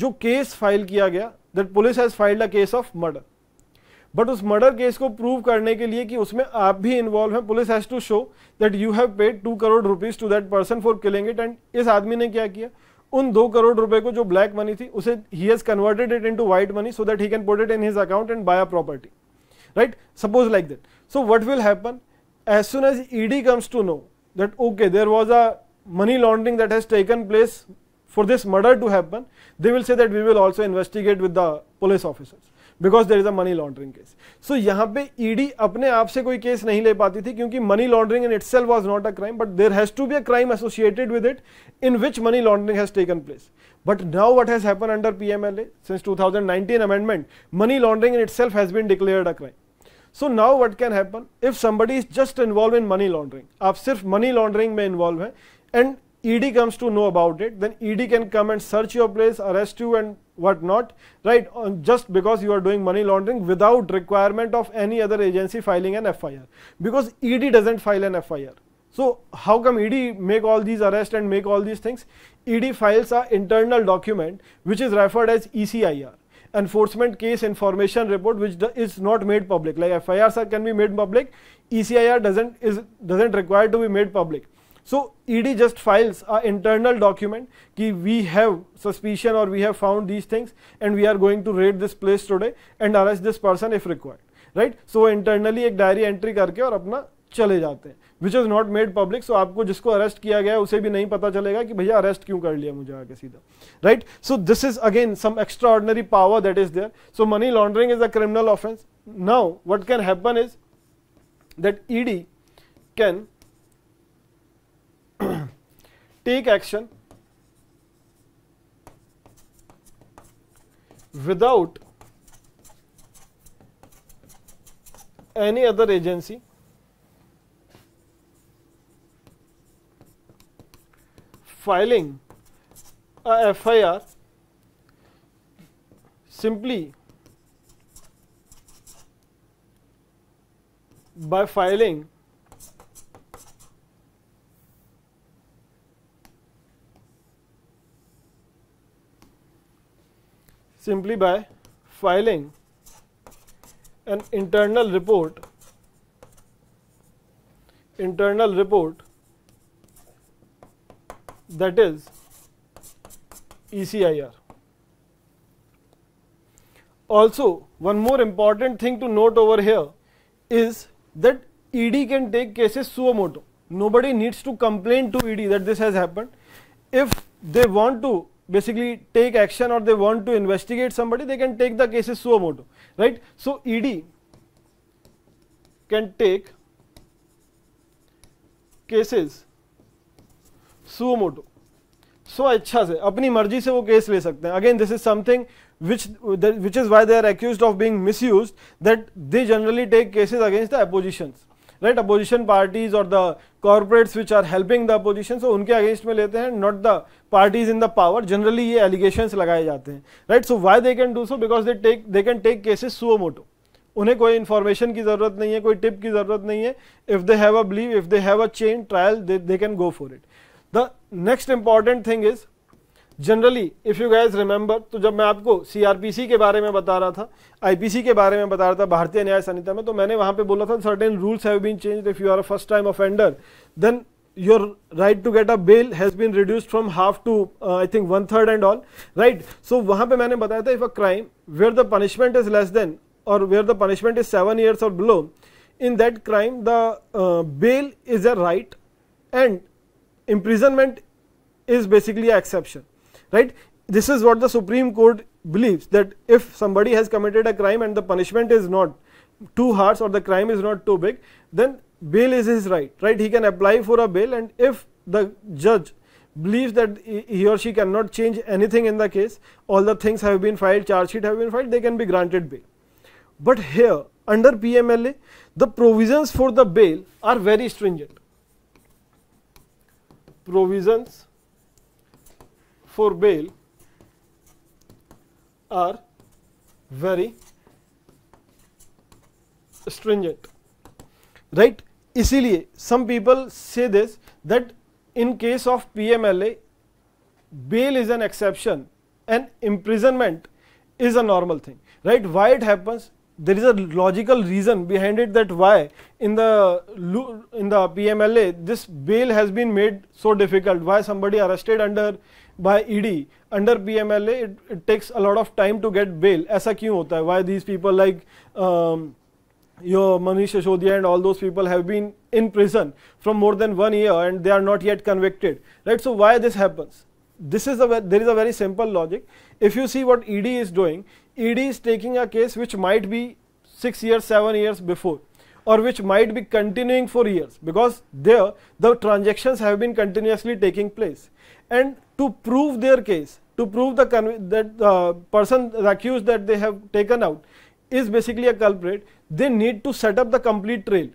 S1: जो केस फाइल किया गया that police has filed a case of murder but उस मर्डर केस को प्रूव करने के लिए कि उसमें आप भी इन्वॉल्व हैं police has to show that you have paid two crore rupees to that person for killing it and इस आदमी ने क्या किया उन दो करोड़ रुपए को जो ब्लैक मनी थी उसे he has converted it into white money so that he can put it in his account and buy a property right suppose like that so what will happen as soon as ED comes to know that okay there was a money laundering that has taken place for this murder to happen they will say that we will also investigate with the police officers because there is a money laundering case so यहां पर ED अपने आप से कोई case नहीं ले पाती थी क्योंकि money laundering in its was not a crime but there has to be a crime associated with it in which money laundering has taken place but now what has happen under P M L A since two thousand nineteen amendment money laundering in itself has been declared a crime so now what can happen if somebody is just involve in money laundering आप सिर्फ money laundering में involve है and ED comes to know about it then ED can come and search your place arrest you and what not right just because you are doing money laundering without requirement of any other agency filing an FIR because ED doesn't file an FIR. So how come ED make all these arrests and make all these things? ED files a internal document which is referred as ECIR enforcement case information report which is not made public like FIRs can be made public ECIR doesn't is doesn't require to be made public So ED just files an internal document कि have suspicion और we have found these things and we are going to raid this place place and and arrest this person if required right so वो internally एक diary entry करके और अपना चले जाते हैं which is not made public so आपको जिसको अरेस्ट किया गया उसे भी नहीं पता चलेगा कि भैया अरेस्ट क्यों कर लिया मुझे आगे सीधा right so this is again some extraordinary power that is there so money laundering is a criminal offence now what can happen is that ED can take action without any other agency filing a FIR simply by filing simply by filing an internal report internal report that is ECIR. Also one more important thing to note over here is that ED can take cases suo motu. Nobody needs to complain to ED that this has happened. If they want to basically take action or they want to investigate somebody, they can take the cases suo motu, right. So, ED can take cases suo motu So, अच्छा से अपनी मर्जी से वो case ले सकते हैं again this is something which which is why they are accused of being misused that they generally take cases against the oppositions right opposition parties और the corporates which are helping the opposition so उनके against में लेते हैं not the parties in the power generally ये allegation लगाए जाते हैं right so why they can do so because they take they can take cases suo motu उन्हें कोई इन्फॉर्मेशन की ज़रूरत नहीं है कोई टिप की ज़रूरत नहीं है if they have a believe if they have a chain trial they can go for it the next important thing is generally if you guys remember तो जब मैं आपको सीआरपीसी के बारे में बता रहा था आईपीसी के बारे में बता रहा था भारतीय न्याय संहिता में तो मैंने वहाँ पे बोला था certain rules have been changed if you are a first time offender then your right to get a bail has been reduced from half to uh, I think one third and all right. So वहाँ पे मैंने बताया था if a crime where the punishment is less than or where the punishment is seven years or below, in that crime the uh, bail is a right and imprisonment is basically an exception. right. This is what the Supreme Court believes that if somebody has committed a crime and the punishment is not too harsh or the crime is not too big, then bail is his right, right. He can apply for a bail and if the judge believes that he or she cannot change anything in the case, all the things have been filed, charge sheet have been filed, they can be granted bail. But here under PMLA, the provisions for the bail are very stringent. Provisions for bail are very stringent right इसीलिए some people say this that in case of PMLA bail is an exception and imprisonment is a normal thing right why it happens there is a logical reason behind it that why in the in the PMLA this bail has been made so difficult why somebody arrested under by ED under BMLA, it, it, takes a lot of time to get bail ऐसा क्यों होता है why these people like um, your Manish Shishodia and all those people have been in prison from more than one year and they are not yet convicted right so why this happens this is a there is a very simple logic if you see what ED is doing ED is taking a case which might be 6 years 7 years before or which might be continuing for years because there the transactions have been continuously taking place and to prove their case, to prove the that person the accused that they have taken out is basically a culprit, they need to set up the complete trail,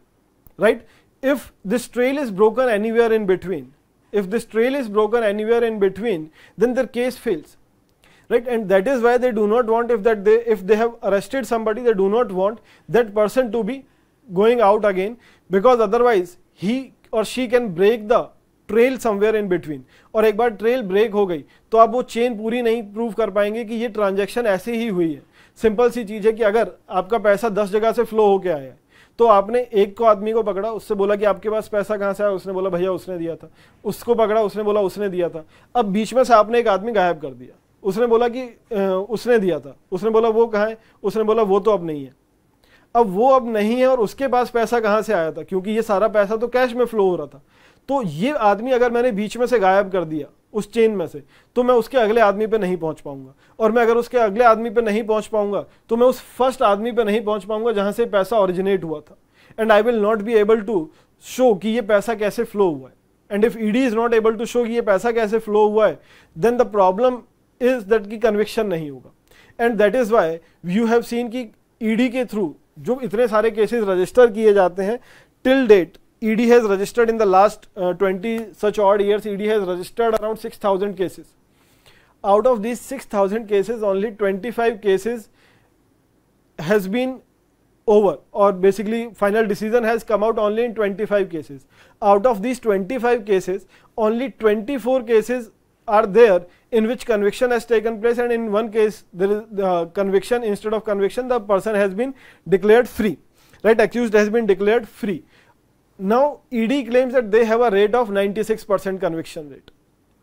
S1: right? If this trail is broken anywhere in between, if this trail is broken anywhere in between, then their case fails, right? And that is why they do not want if that they if they have arrested somebody, they do not want that person to be going out again because otherwise he or she can break the trail somewhere in between और एक बार trail break हो गई तो आप वो chain पूरी नहीं prove कर पाएंगे कि ये ट्रांजेक्शन ऐसे ही हुई है सिंपल सी चीज़ है कि अगर आपका पैसा दस जगह से फ्लो होकर आया है तो आपने एक को आदमी को पकड़ा उससे बोला कि आपके पास पैसा कहाँ से आया उसने बोला भैया उसने दिया था उसको पकड़ा उसने बोला उसने दिया था अब बीच में से आपने एक आदमी गायब कर दिया उसने बोला कि उसने दिया था उसने बोला वो कहाँ है उसने बोला वो तो अब नहीं है अब वो अब नहीं है और उसके पास पैसा कहाँ से आया था क्योंकि ये सारा पैसा तो कैश में फ्लो हो रहा था तो ये आदमी अगर मैंने बीच में से गायब कर दिया उस चेन में से तो मैं उसके अगले आदमी पे नहीं पहुंच पाऊंगा और मैं अगर उसके अगले आदमी पे नहीं पहुंच पाऊंगा तो मैं उस फर्स्ट आदमी पे नहीं पहुंच पाऊंगा जहां से पैसा ओरिजिनेट हुआ था and I will not be able to show कि ये पैसा कैसे फ्लो हुआ है and if ED is not able to show कि ये पैसा कैसे फ्लो हुआ है then the problem is that की कन्विक्शन नहीं होगा and that is why you have seen की ईडी के थ्रू जो इतने सारे केसेस रजिस्टर किए जाते हैं till date ED has registered in the last uh, 20 such odd years, ED has registered around 6000 cases. Out of these 6000 cases, only 25 cases has been over or basically final decision has come out only in 25 cases. Out of these 25 cases, only 24 cases are there in which conviction has taken place and in one case there is the conviction instead of conviction the person has been declared free right accused has been declared free now, ED claims that they have a rate of 96% conviction rate.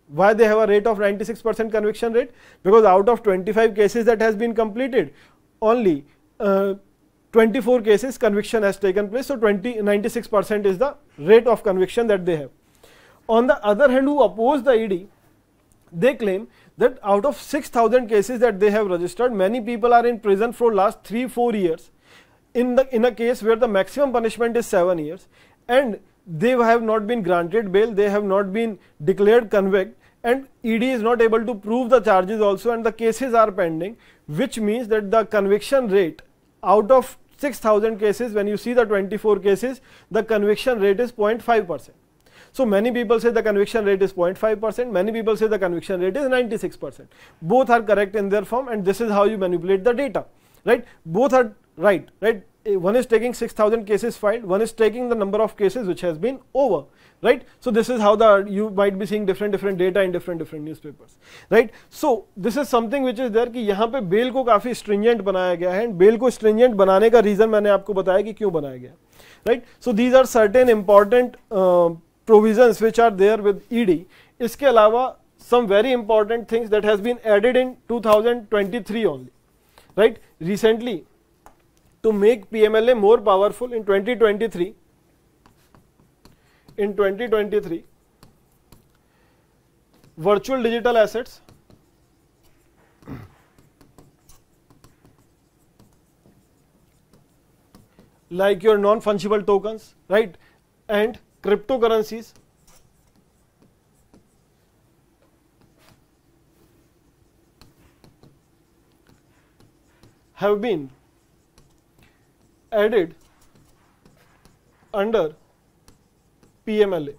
S1: Why they have a rate of 96% conviction rate? Because out of 25 cases that has been completed, only uh, 24 cases conviction has taken place. So, 20, 96% is the rate of conviction that they have. On the other hand, who oppose the ED, they claim that out of 6000 cases that they have registered, many people are in prison for last 3-4 years in the in a case where the maximum punishment is 7 years and they have not been granted bail, they have not been declared convict and ED is not able to prove the charges also and the cases are pending which means that the conviction rate out of 6000 cases when you see the 24 cases the conviction rate is 0.5 percent. So, many people say the conviction rate is 0.5 percent, many people say the conviction rate is 96 percent. Both are correct in their form and this is how you manipulate the data, right. Both are right, right one is taking 6000 cases filed one is taking the number of cases which has been over right so this is how the you might be seeing different different data in different different newspapers right so this is something which is there कि यहाँ पे bail को काफी stringent बनाया गया है and bail को stringent बनाने का reason मैंने आपको बताया कि क्यों बनाया गया right so these are certain important uh, provisions which are there with ED इसके अलावा some very important things that has been added in 2023 only right recently to make PMLA more powerful in 2023. In 2023, virtual digital assets like your non-fungible tokens, right, and cryptocurrencies have been added under PMLA.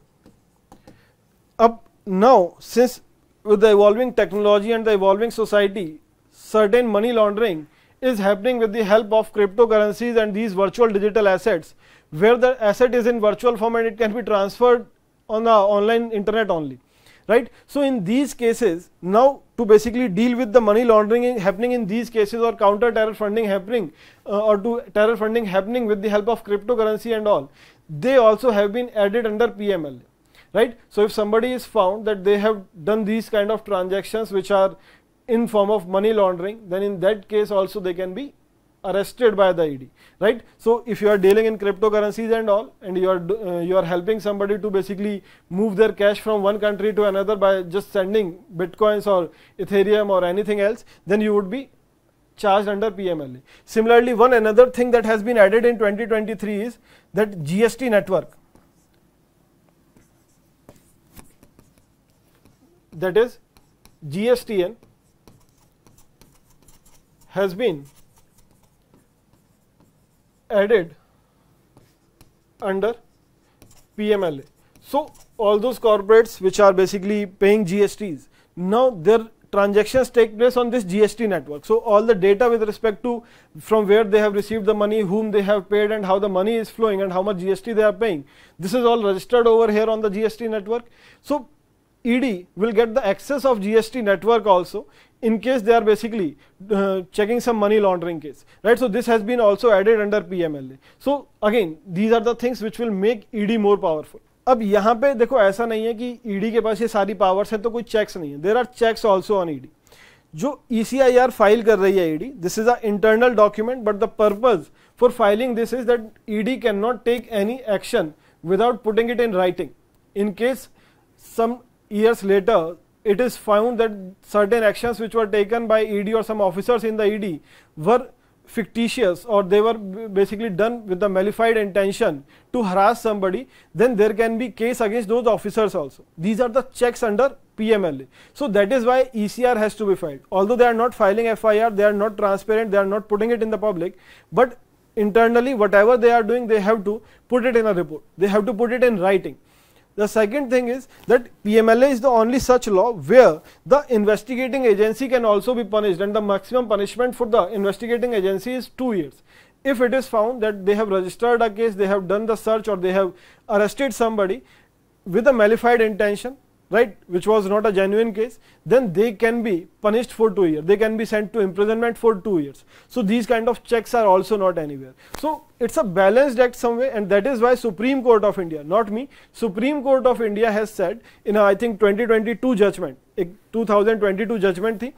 S1: Up now, since with the evolving technology and the evolving society, certain money laundering is happening with the help of cryptocurrencies and these virtual digital assets, where the asset is in virtual form and it can be transferred on the online internet only right. So, in these cases now to basically deal with the money laundering happening in these cases or counter terror funding happening uh, or to terror funding happening with the help of cryptocurrency and all they also have been added under PML right. So, if somebody is found that they have done these kind of transactions which are in form of money laundering then in that case also they can be arrested by the ED, right? So if you are dealing in cryptocurrencies and all, and you are uh, you are helping somebody to basically move their cash from one country to another by just sending bitcoins or Ethereum or anything else, then you would be charged under PMLA. Similarly, one another thing that has been added in 2023 is that GST network. That is GSTN has been added under PMLA. So, all those corporates which are basically paying GSTs, now their transactions take place on this GST network. So, all the data with respect to from where they have received the money, whom they have paid and how the money is flowing and how much GST they are paying, this is all registered over here on the GST network. So, ED will get the access of GST network also in case they are basically uh, checking some money laundering case, right? So this has been also added under PMLA. So again, these are the things which will make ED more powerful. अब यहाँ पे देखो ऐसा नहीं ED के पास ये powers हैं तो कोई checks नहीं हैं. There are checks also on ED. जो ECIR file कर रही this is a internal document, but the purpose for filing this is that ED cannot take any action without putting it in writing. In case some years later it is found that certain actions which were taken by ED or some officers in the ED were fictitious or they were basically done with the malified intention to harass somebody, then there can be case against those officers also. These are the checks under PMLA. So that is why ECR has to be filed. Although they are not filing FIR, they are not transparent, they are not putting it in the public, but internally whatever they are doing, they have to put it in a report. They have to put it in writing. The second thing is that PMLA is the only such law where the investigating agency can also be punished and the maximum punishment for the investigating agency is 2 years. If it is found that they have registered a case, they have done the search or they have arrested somebody with a malified intention, right, which was not a genuine case, then they can be punished for two years. They can be sent to imprisonment for two years. So these kind of checks are also not anywhere. So it's a balanced act somewhere, and that is why Supreme Court of India, not me, Supreme Court of India has said in a, I think 2022 judgment, 2022 judgment thing.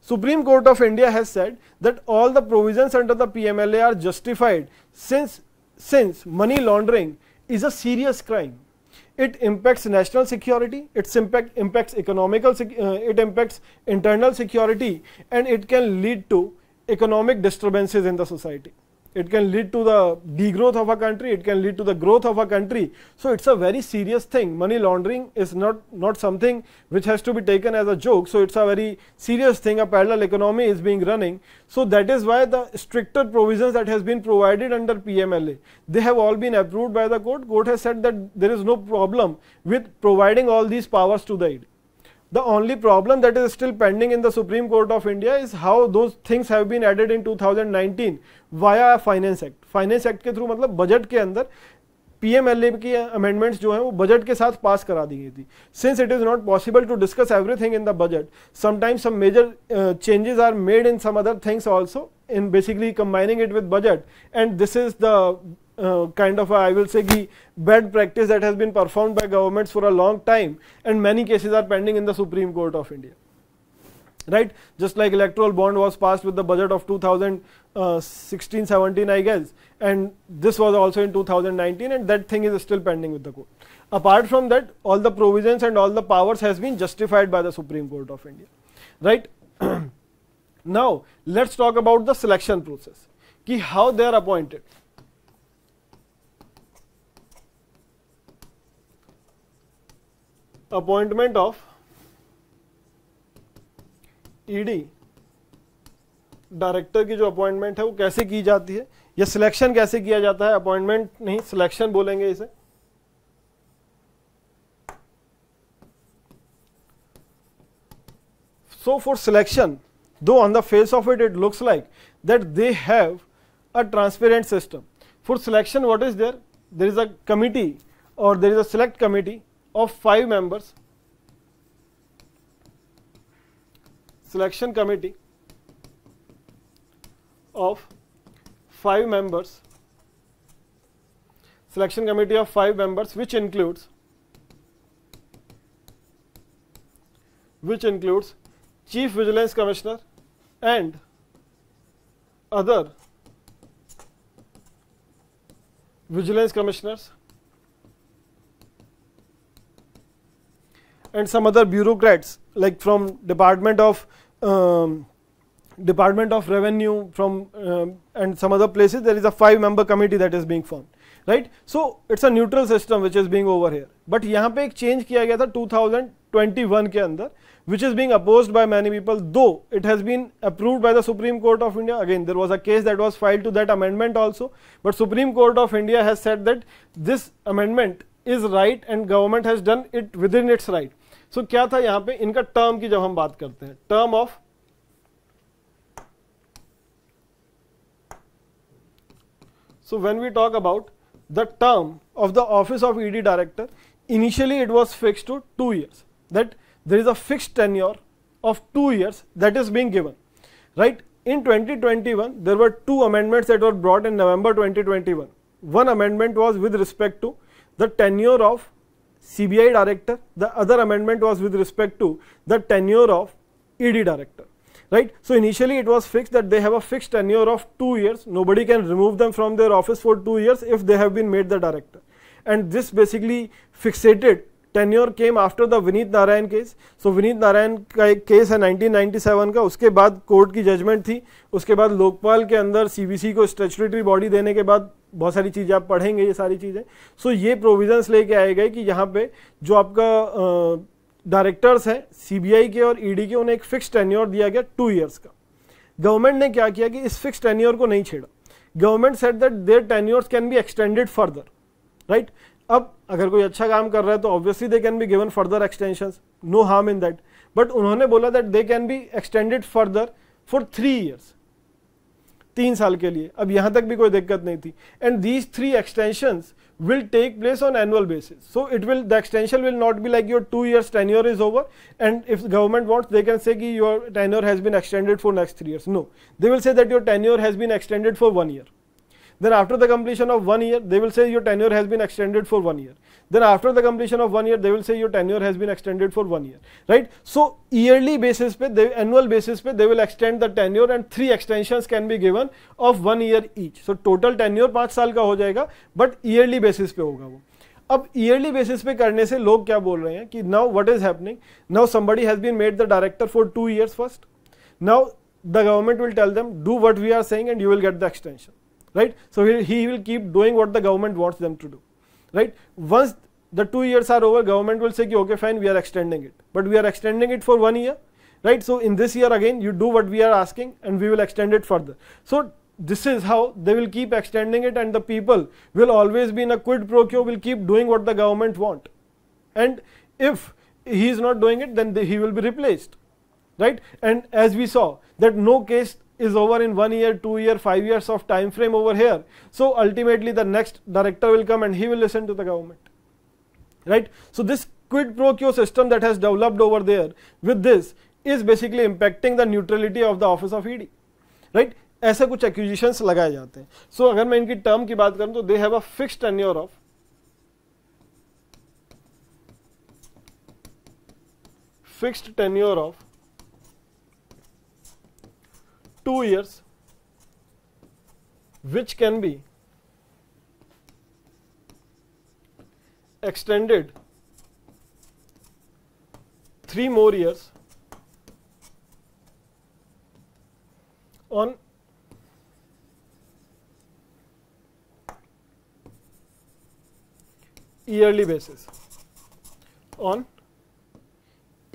S1: Supreme Court of India has said that all the provisions under the PMLA are justified since since money laundering is a serious crime it impacts national security, its impact impacts economical, uh, it impacts internal security and it can lead to economic disturbances in the society it can lead to the degrowth of a country, it can lead to the growth of a country. So, it is a very serious thing. Money laundering is not, not something which has to be taken as a joke. So, it is a very serious thing. A parallel economy is being running. So, that is why the stricter provisions that has been provided under PMLA, they have all been approved by the court. Court has said that there is no problem with providing all these powers to the aid. The only problem that is still pending in the Supreme Court of India is how those things have been added in 2019 via Finance Act. Finance Act के थ्रू मतलब budget के अंदर PMLA की amendments जो हैं वो budget के साथ पास करा दी गई थी since it is not possible to discuss everything in the budget sometimes some major changes are made in some other things also in basically combining it with budget and this is the Uh, kind of a, I will say bad practice that has been performed by governments for a long time and many cases are pending in the Supreme Court of India. Right, just like electoral bond was passed with the budget of 2016-17 I guess and this was also in 2019 and that thing is still pending with the court. Apart from that all the provisions and all the powers has been justified by the Supreme Court of India. Right. [CLEARS THROAT] now let's talk about the selection process ki how they are appointed appointment of ED director की जो appointment है वो कैसे की जाती है या selection कैसे किया जाता है अपॉइंटमेंट नहीं सिलेक्शन बोलेंगे इसे so for selection though on the face of it it looks like that they have a transparent system for selection what is there there is a committee or there is a select committee of five members selection committee of five members selection committee of five members which includes which includes chief vigilance commissioner and other vigilance commissioners and some other bureaucrats like from department of um, department of revenue from um, and some other places there is a five member committee that is being formed right so it's a neutral system which is being over here but yahan pe change kiya gaya tha 2021 ke andar which is being opposed by many people though it has been approved by the supreme court of india again there was a case that was filed to that amendment also but supreme court of india has said that this amendment is right and government has done it within its right so so, क्या था यहां पे इनका term की जब हम बात करते हैं term of so when we talk about the term of the office of ED director initially it was fixed to two years that there is a fixed tenure of two years that is being given right in 2021 there were two amendment at were brought in November twenty one amendment was with respect to the tenure of CBI director. The other amendment was with respect to the tenure of ED director. Right. So, initially it was fixed that they have a fixed tenure of 2 years. Nobody can remove them from their office for 2 years if they have been made the director. And this basically fixated tenure came after the Vineet Narayan case so Vineet Narayan का एक case है 1997 का उसके बाद court की judgement थी उसके बाद लोकपाल के अंदर सीबीसी को स्टेचुटरी बॉडी देने के बाद बहुत सारी चीज़ें आप पढ़ेंगे ये सारी चीज़ें सो so, ये प्रोविजंस लेके आए गए कि यहाँ पे जो आपका डायरेक्टर्स हैं सीबीआई के और ईडी e के उन्हें एक फिक्स टेन्योर दिया गया टू ईयर्स का गवर्नमेंट ने क्या किया कि इस फिक्स टेन्योर को नहीं छेड़ा government set that there tenures can be extended further right अब अगर कोई अच्छा काम कर रहा है तो obviously they can be given further extension no harm in that but उन्होंने बोला that they can be extended further for three years तीन साल के लिए अब यहां तक भी कोई दिक्कत नहीं थी and these three extension will take place on annual basis so it will the extension will not be like your two years tenure is over and if government wants they can say your tenure has been extended for next three years no they will say that your tenure has been extended for one year Then after the completion of one year, they will say your tenure has been extended for one year. Then after the completion of one year, they will say your tenure has been extended for one year, right? So yearly basis pe they, annual basis pe they will extend the tenure and three extensions can be given of one year each. So total tenure 5 saal ka ho jayega but yearly basis pe hoga wo अब yearly basis पे करने से लोग क्या बोल रहे हैं कि now what is happening now somebody has been made the director for two years first now the government will tell them do what we are saying and you will get the extension right. So, he, he will keep doing what the government wants them to do right. Once the 2 years are over government will say okay fine we are extending it, but we are extending it for 1 year right. So, in this year again you do what we are asking and we will extend it further. So, this is how they will keep extending it and the people will always be in a quid pro quo will keep doing what the government want and if he is not doing it then he will be replaced right and as we saw that no case is over in one year, two year, five years of time frame over here. So ultimately the next director will come and he will listen to the government. Right? So this quid pro quo system that has developed over there with this is basically impacting the neutrality of the office of ED. Right? aise kuch acquisitions lagaye jate hain so, agar main inki term ki baat karu to they have a fixed tenure of fixed tenure of two years which can be extended three more years on yearly basis on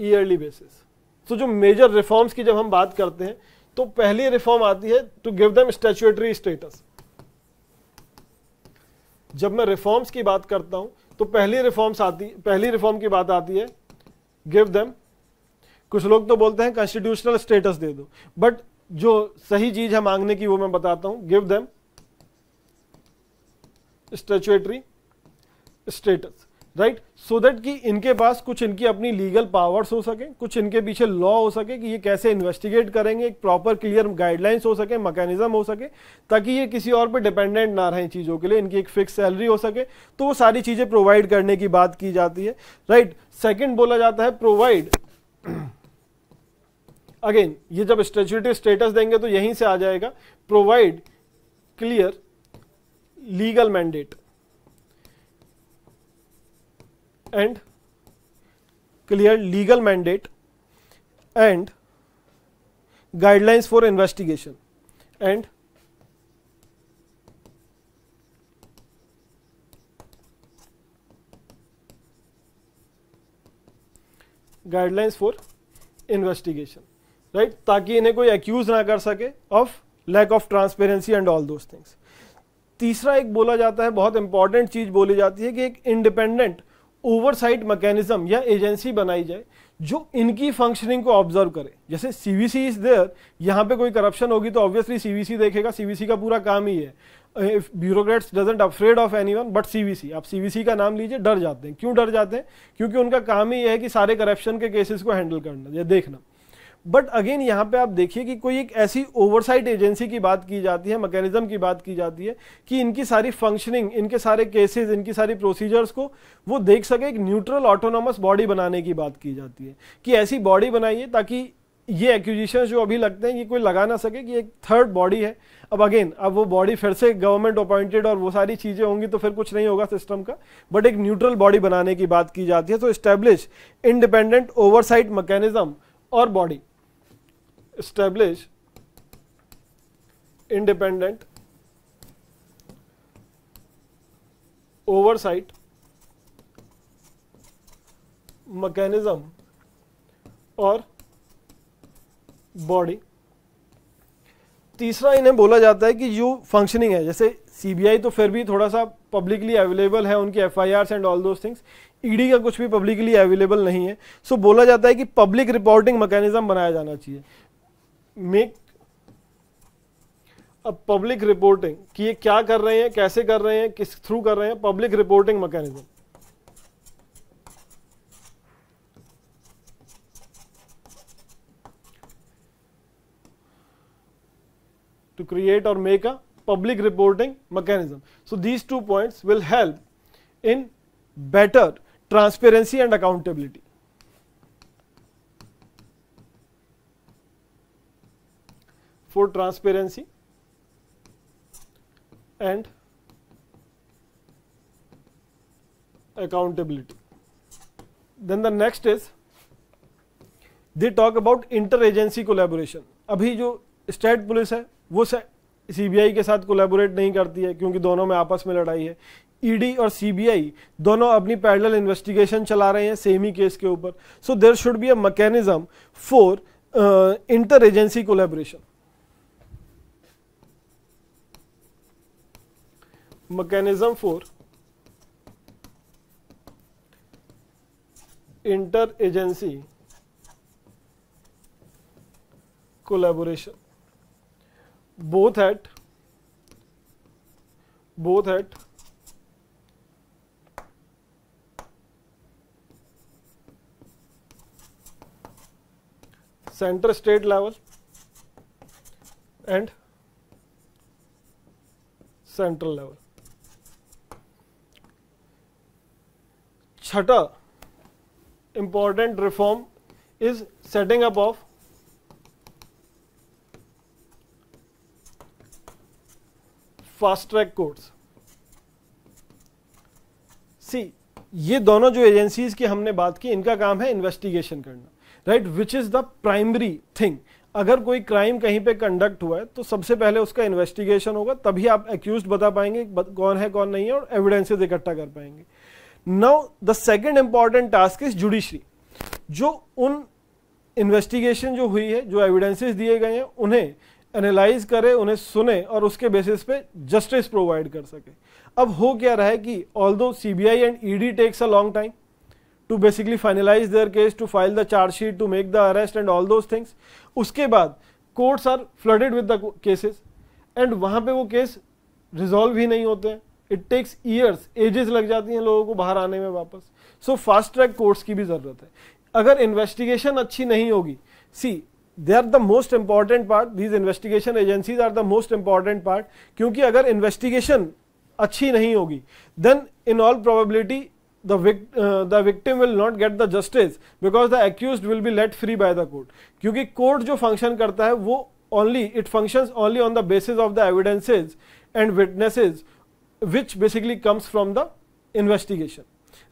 S1: yearly basis so jo major reforms ki jab hum baat karte hain तो पहली reform आती है to give them statutory status जब मैं reforms की बात करता हूं तो पहली रिफॉर्म्स आती पहली रिफॉर्म की बात आती है गिव देम कुछ लोग तो बोलते हैं कॉन्स्टिट्यूशनल स्टेटस दे दो बट जो सही चीज है मांगने की वो मैं बताता हूं give them statutory status right so that कि इनके पास कुछ इनकी अपनी लीगल पावर्स हो सके कुछ इनके पीछे लॉ हो सके कि ये कैसे इन्वेस्टिगेट करेंगे एक प्रॉपर क्लियर गाइडलाइंस हो सके मैकेनिज्म हो सके ताकि ये किसी और पे डिपेंडेंट ना रहें चीज़ों के लिए इनकी एक फिक्स सैलरी हो सके तो वो सारी चीज़ें प्रोवाइड करने की बात की जाती है राइट right? सेकेंड बोला जाता है प्रोवाइड अगेन [CLEARS THROAT] ये जब स्टेचुटिव स्टेटस देंगे तो यहीं से आ जाएगा provide clear legal mandate and clear legal mandate and guidelines for investigation and guidelines for investigation right ताकि इन्हें कोई एक्यूज ना कर सके of lack of transparency and all those things तीसरा एक बोला जाता है बहुत इंपॉर्टेंट चीज बोली जाती है कि एक इंडिपेंडेंट ओवरसाइट मैकेनिज्म या एजेंसी बनाई जाए जो इनकी फंक्शनिंग को ऑब्जर्व करे जैसे सीवीसी इज देयर यहाँ पे कोई करप्शन होगी तो ऑब्वियसली सीवीसी देखेगा सीवीसी का पूरा काम ही है if bureaucrats doesn't afraid of any one but CVC आप सीवीसी का नाम लीजिए डर जाते हैं क्यों डर जाते हैं क्योंकि उनका काम ही है कि सारे करप्शन के केसेस को हैंडल करना या देखना बट अगेन यहाँ पे आप देखिए कि कोई एक ऐसी ओवरसाइट एजेंसी की बात की जाती है मैकेनिज्म की बात की जाती है कि इनकी सारी फंक्शनिंग इनके सारे केसेस इनकी सारी प्रोसीजर्स को वो देख सके एक न्यूट्रल ऑटोनोमस बॉडी बनाने की बात की जाती है कि ऐसी बॉडी बनाइए ताकि ये एक्विजिशन जो अभी लगते हैं ये कोई लगा ना सके कि एक थर्ड बॉडी है अब अगेन अब वो बॉडी फिर से गवर्नमेंट अपॉइंटेड और वो सारी चीज़ें होंगी तो फिर कुछ नहीं होगा सिस्टम का बट एक न्यूट्रल बॉडी बनाने की बात की जाती है तो स्टेब्लिश इंडिपेंडेंट ओवरसाइट मैकेनिज्म और body establish independent oversight mechanism और बॉडी तीसरा इन्हें बोला जाता है कि जो फंक्शनिंग है जैसे सीबीआई तो फिर भी थोड़ा सा पब्लिकली अवेलेबल है उनकी F I R and all those things ED का कुछ भी पब्लिकली अवेलेबल नहीं है सो so, बोला जाता है कि पब्लिक रिपोर्टिंग मैकेनिज्म बनाया जाना चाहिए मेक अ पब्लिक रिपोर्टिंग कि ये क्या कर रहे हैं कैसे कर रहे हैं किस थ्रू कर रहे हैं public reporting mechanism to create और make a public reporting mechanism so these two points will help in better transparency and accountability full transparency and accountability. Then the next is they talk about interagency collaboration. अभी जो state police है वो CBI के साथ collaborate नहीं करती है क्योंकि दोनों में आपस में लड़ाई है ईडी e और सीबीआई दोनों अपनी पैरेलल इन्वेस्टिगेशन चला रहे हैं सेम ही केस के ऊपर so there should be a mechanism for inter agency collaboration mechanism for interagency collaboration both at both at center state level and central level छठा important reform is setting up of fast track courts see ये दोनों जो agencies की हमने बात की इनका काम है इन्वेस्टिगेशन करना right which is the primary thing अगर कोई क्राइम कहीं पे कंडक्ट हुआ है तो सबसे पहले उसका इन्वेस्टिगेशन होगा तभी आप एक्यूज बता पाएंगे कौन है कौन नहीं है और एविडेंसेज इकट्ठा कर पाएंगे now the second important task is judiciary जो उन इन्वेस्टिगेशन जो हुई है जो एविडेंसेस दिए गए हैं उन्हें एनालाइज करे उन्हें सुने और उसके बेसिस पे जस्टिस प्रोवाइड कर सके अब हो क्या रहा है कि all those C B I and E D takes a long time to basically finalise their case to file the chargesheet to make the arrest and all those things उसके बाद courts are flooded with the cases and वहाँ पे वो case resolve ही नहीं होते हैं it takes years edges लग जाती हैं लोगों को बाहर आने में वापस सो फास्ट ट्रैक कोर्ट्स की भी ज़रूरत है अगर इन्वेस्टिगेशन अच्छी नहीं होगी see they are the most important part these investigation agencies are the most important part क्योंकि अगर इन्वेस्टिगेशन अच्छी नहीं होगी then in all probability the, victim uh, the victim will not get the justice because the accused will be let free by the court क्योंकि court जो function करता है वो only it function only on the basis of the evidences and witnesses which basically comes from the investigation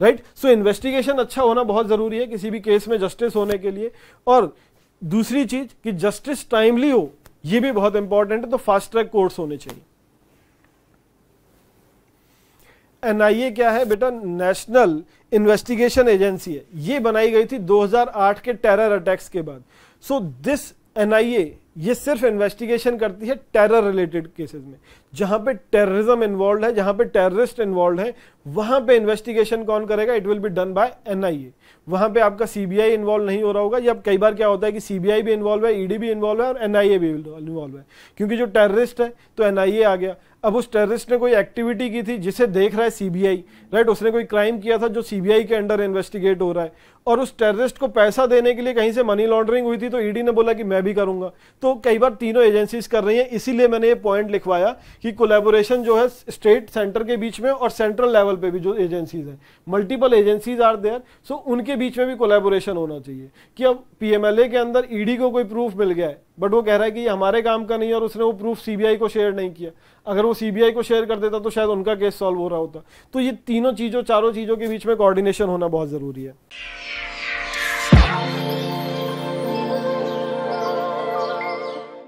S1: right so investigation अच्छा होना बहुत जरूरी है किसी भी केस में जस्टिस होने के लिए और दूसरी चीज कि जस्टिस टाइमली हो ये भी बहुत इंपॉर्टेंट है तो फास्ट ट्रैक कोर्स होने चाहिए एनआईए क्या है बेटा नेशनल इन्वेस्टिगेशन एजेंसी है ये बनाई गई थी 2008 के टेरर अटैक्स के बाद सो दिस एनआईए ये सिर्फ इन्वेस्टिगेशन करती है टेरर रिलेटेड केसेस में जहां पे टेररिज्म इन्वॉल्व है जहां पे टेररिस्ट इन्वॉल्व है वहां पे इन्वेस्टिगेशन कौन करेगा it will be done by NIA वहां पे आपका सीबीआई इन्वॉल्व नहीं हो रहा होगा या कई बार क्या होता है कि सीबीआई भी इन्वॉल्व है ईडी e भी इन्वॉल्व है और एनआईए भी इन्वॉल्व है क्योंकि जो टेररिस्ट है तो एनआईए आ गया अब उस टेररिस्ट ने कोई एक्टिविटी की थी जिसे देख रहा है सीबीआई राइट उसने कोई क्राइम किया था जो सीबीआई के अंडर इन्वेस्टिगेट हो रहा है और उस टेररिस्ट को पैसा देने के लिए कहीं से मनी लॉन्ड्रिंग हुई थी तो ईडी e ने बोला कि मैं भी करूंगा तो कई बार तीनों एजेंसीज कर रही हैं इसीलिए मैंने ये पॉइंट लिखवाया कि कोलेबोरेशन जो है स्टेट सेंटर के बीच में और सेंट्रल लेवल पे भी जो एजेंसीज हैं multiple agencies are there so उनके बीच में भी कोलेबोरेशन होना चाहिए कि अब पी के अंदर ईडी e को कोई प्रूफ मिल गया है बट वो कह रहा है कि ये हमारे काम का नहीं है और उसने वो प्रूफ सीबीआई को शेयर नहीं किया अगर वो सीबीआई को शेयर कर देता तो शायद उनका केस सॉल्व हो रहा होता तो ये तीनों चीज़ों चारों चीज़ों के बीच में कोऑर्डिनेशन होना बहुत ज़रूरी है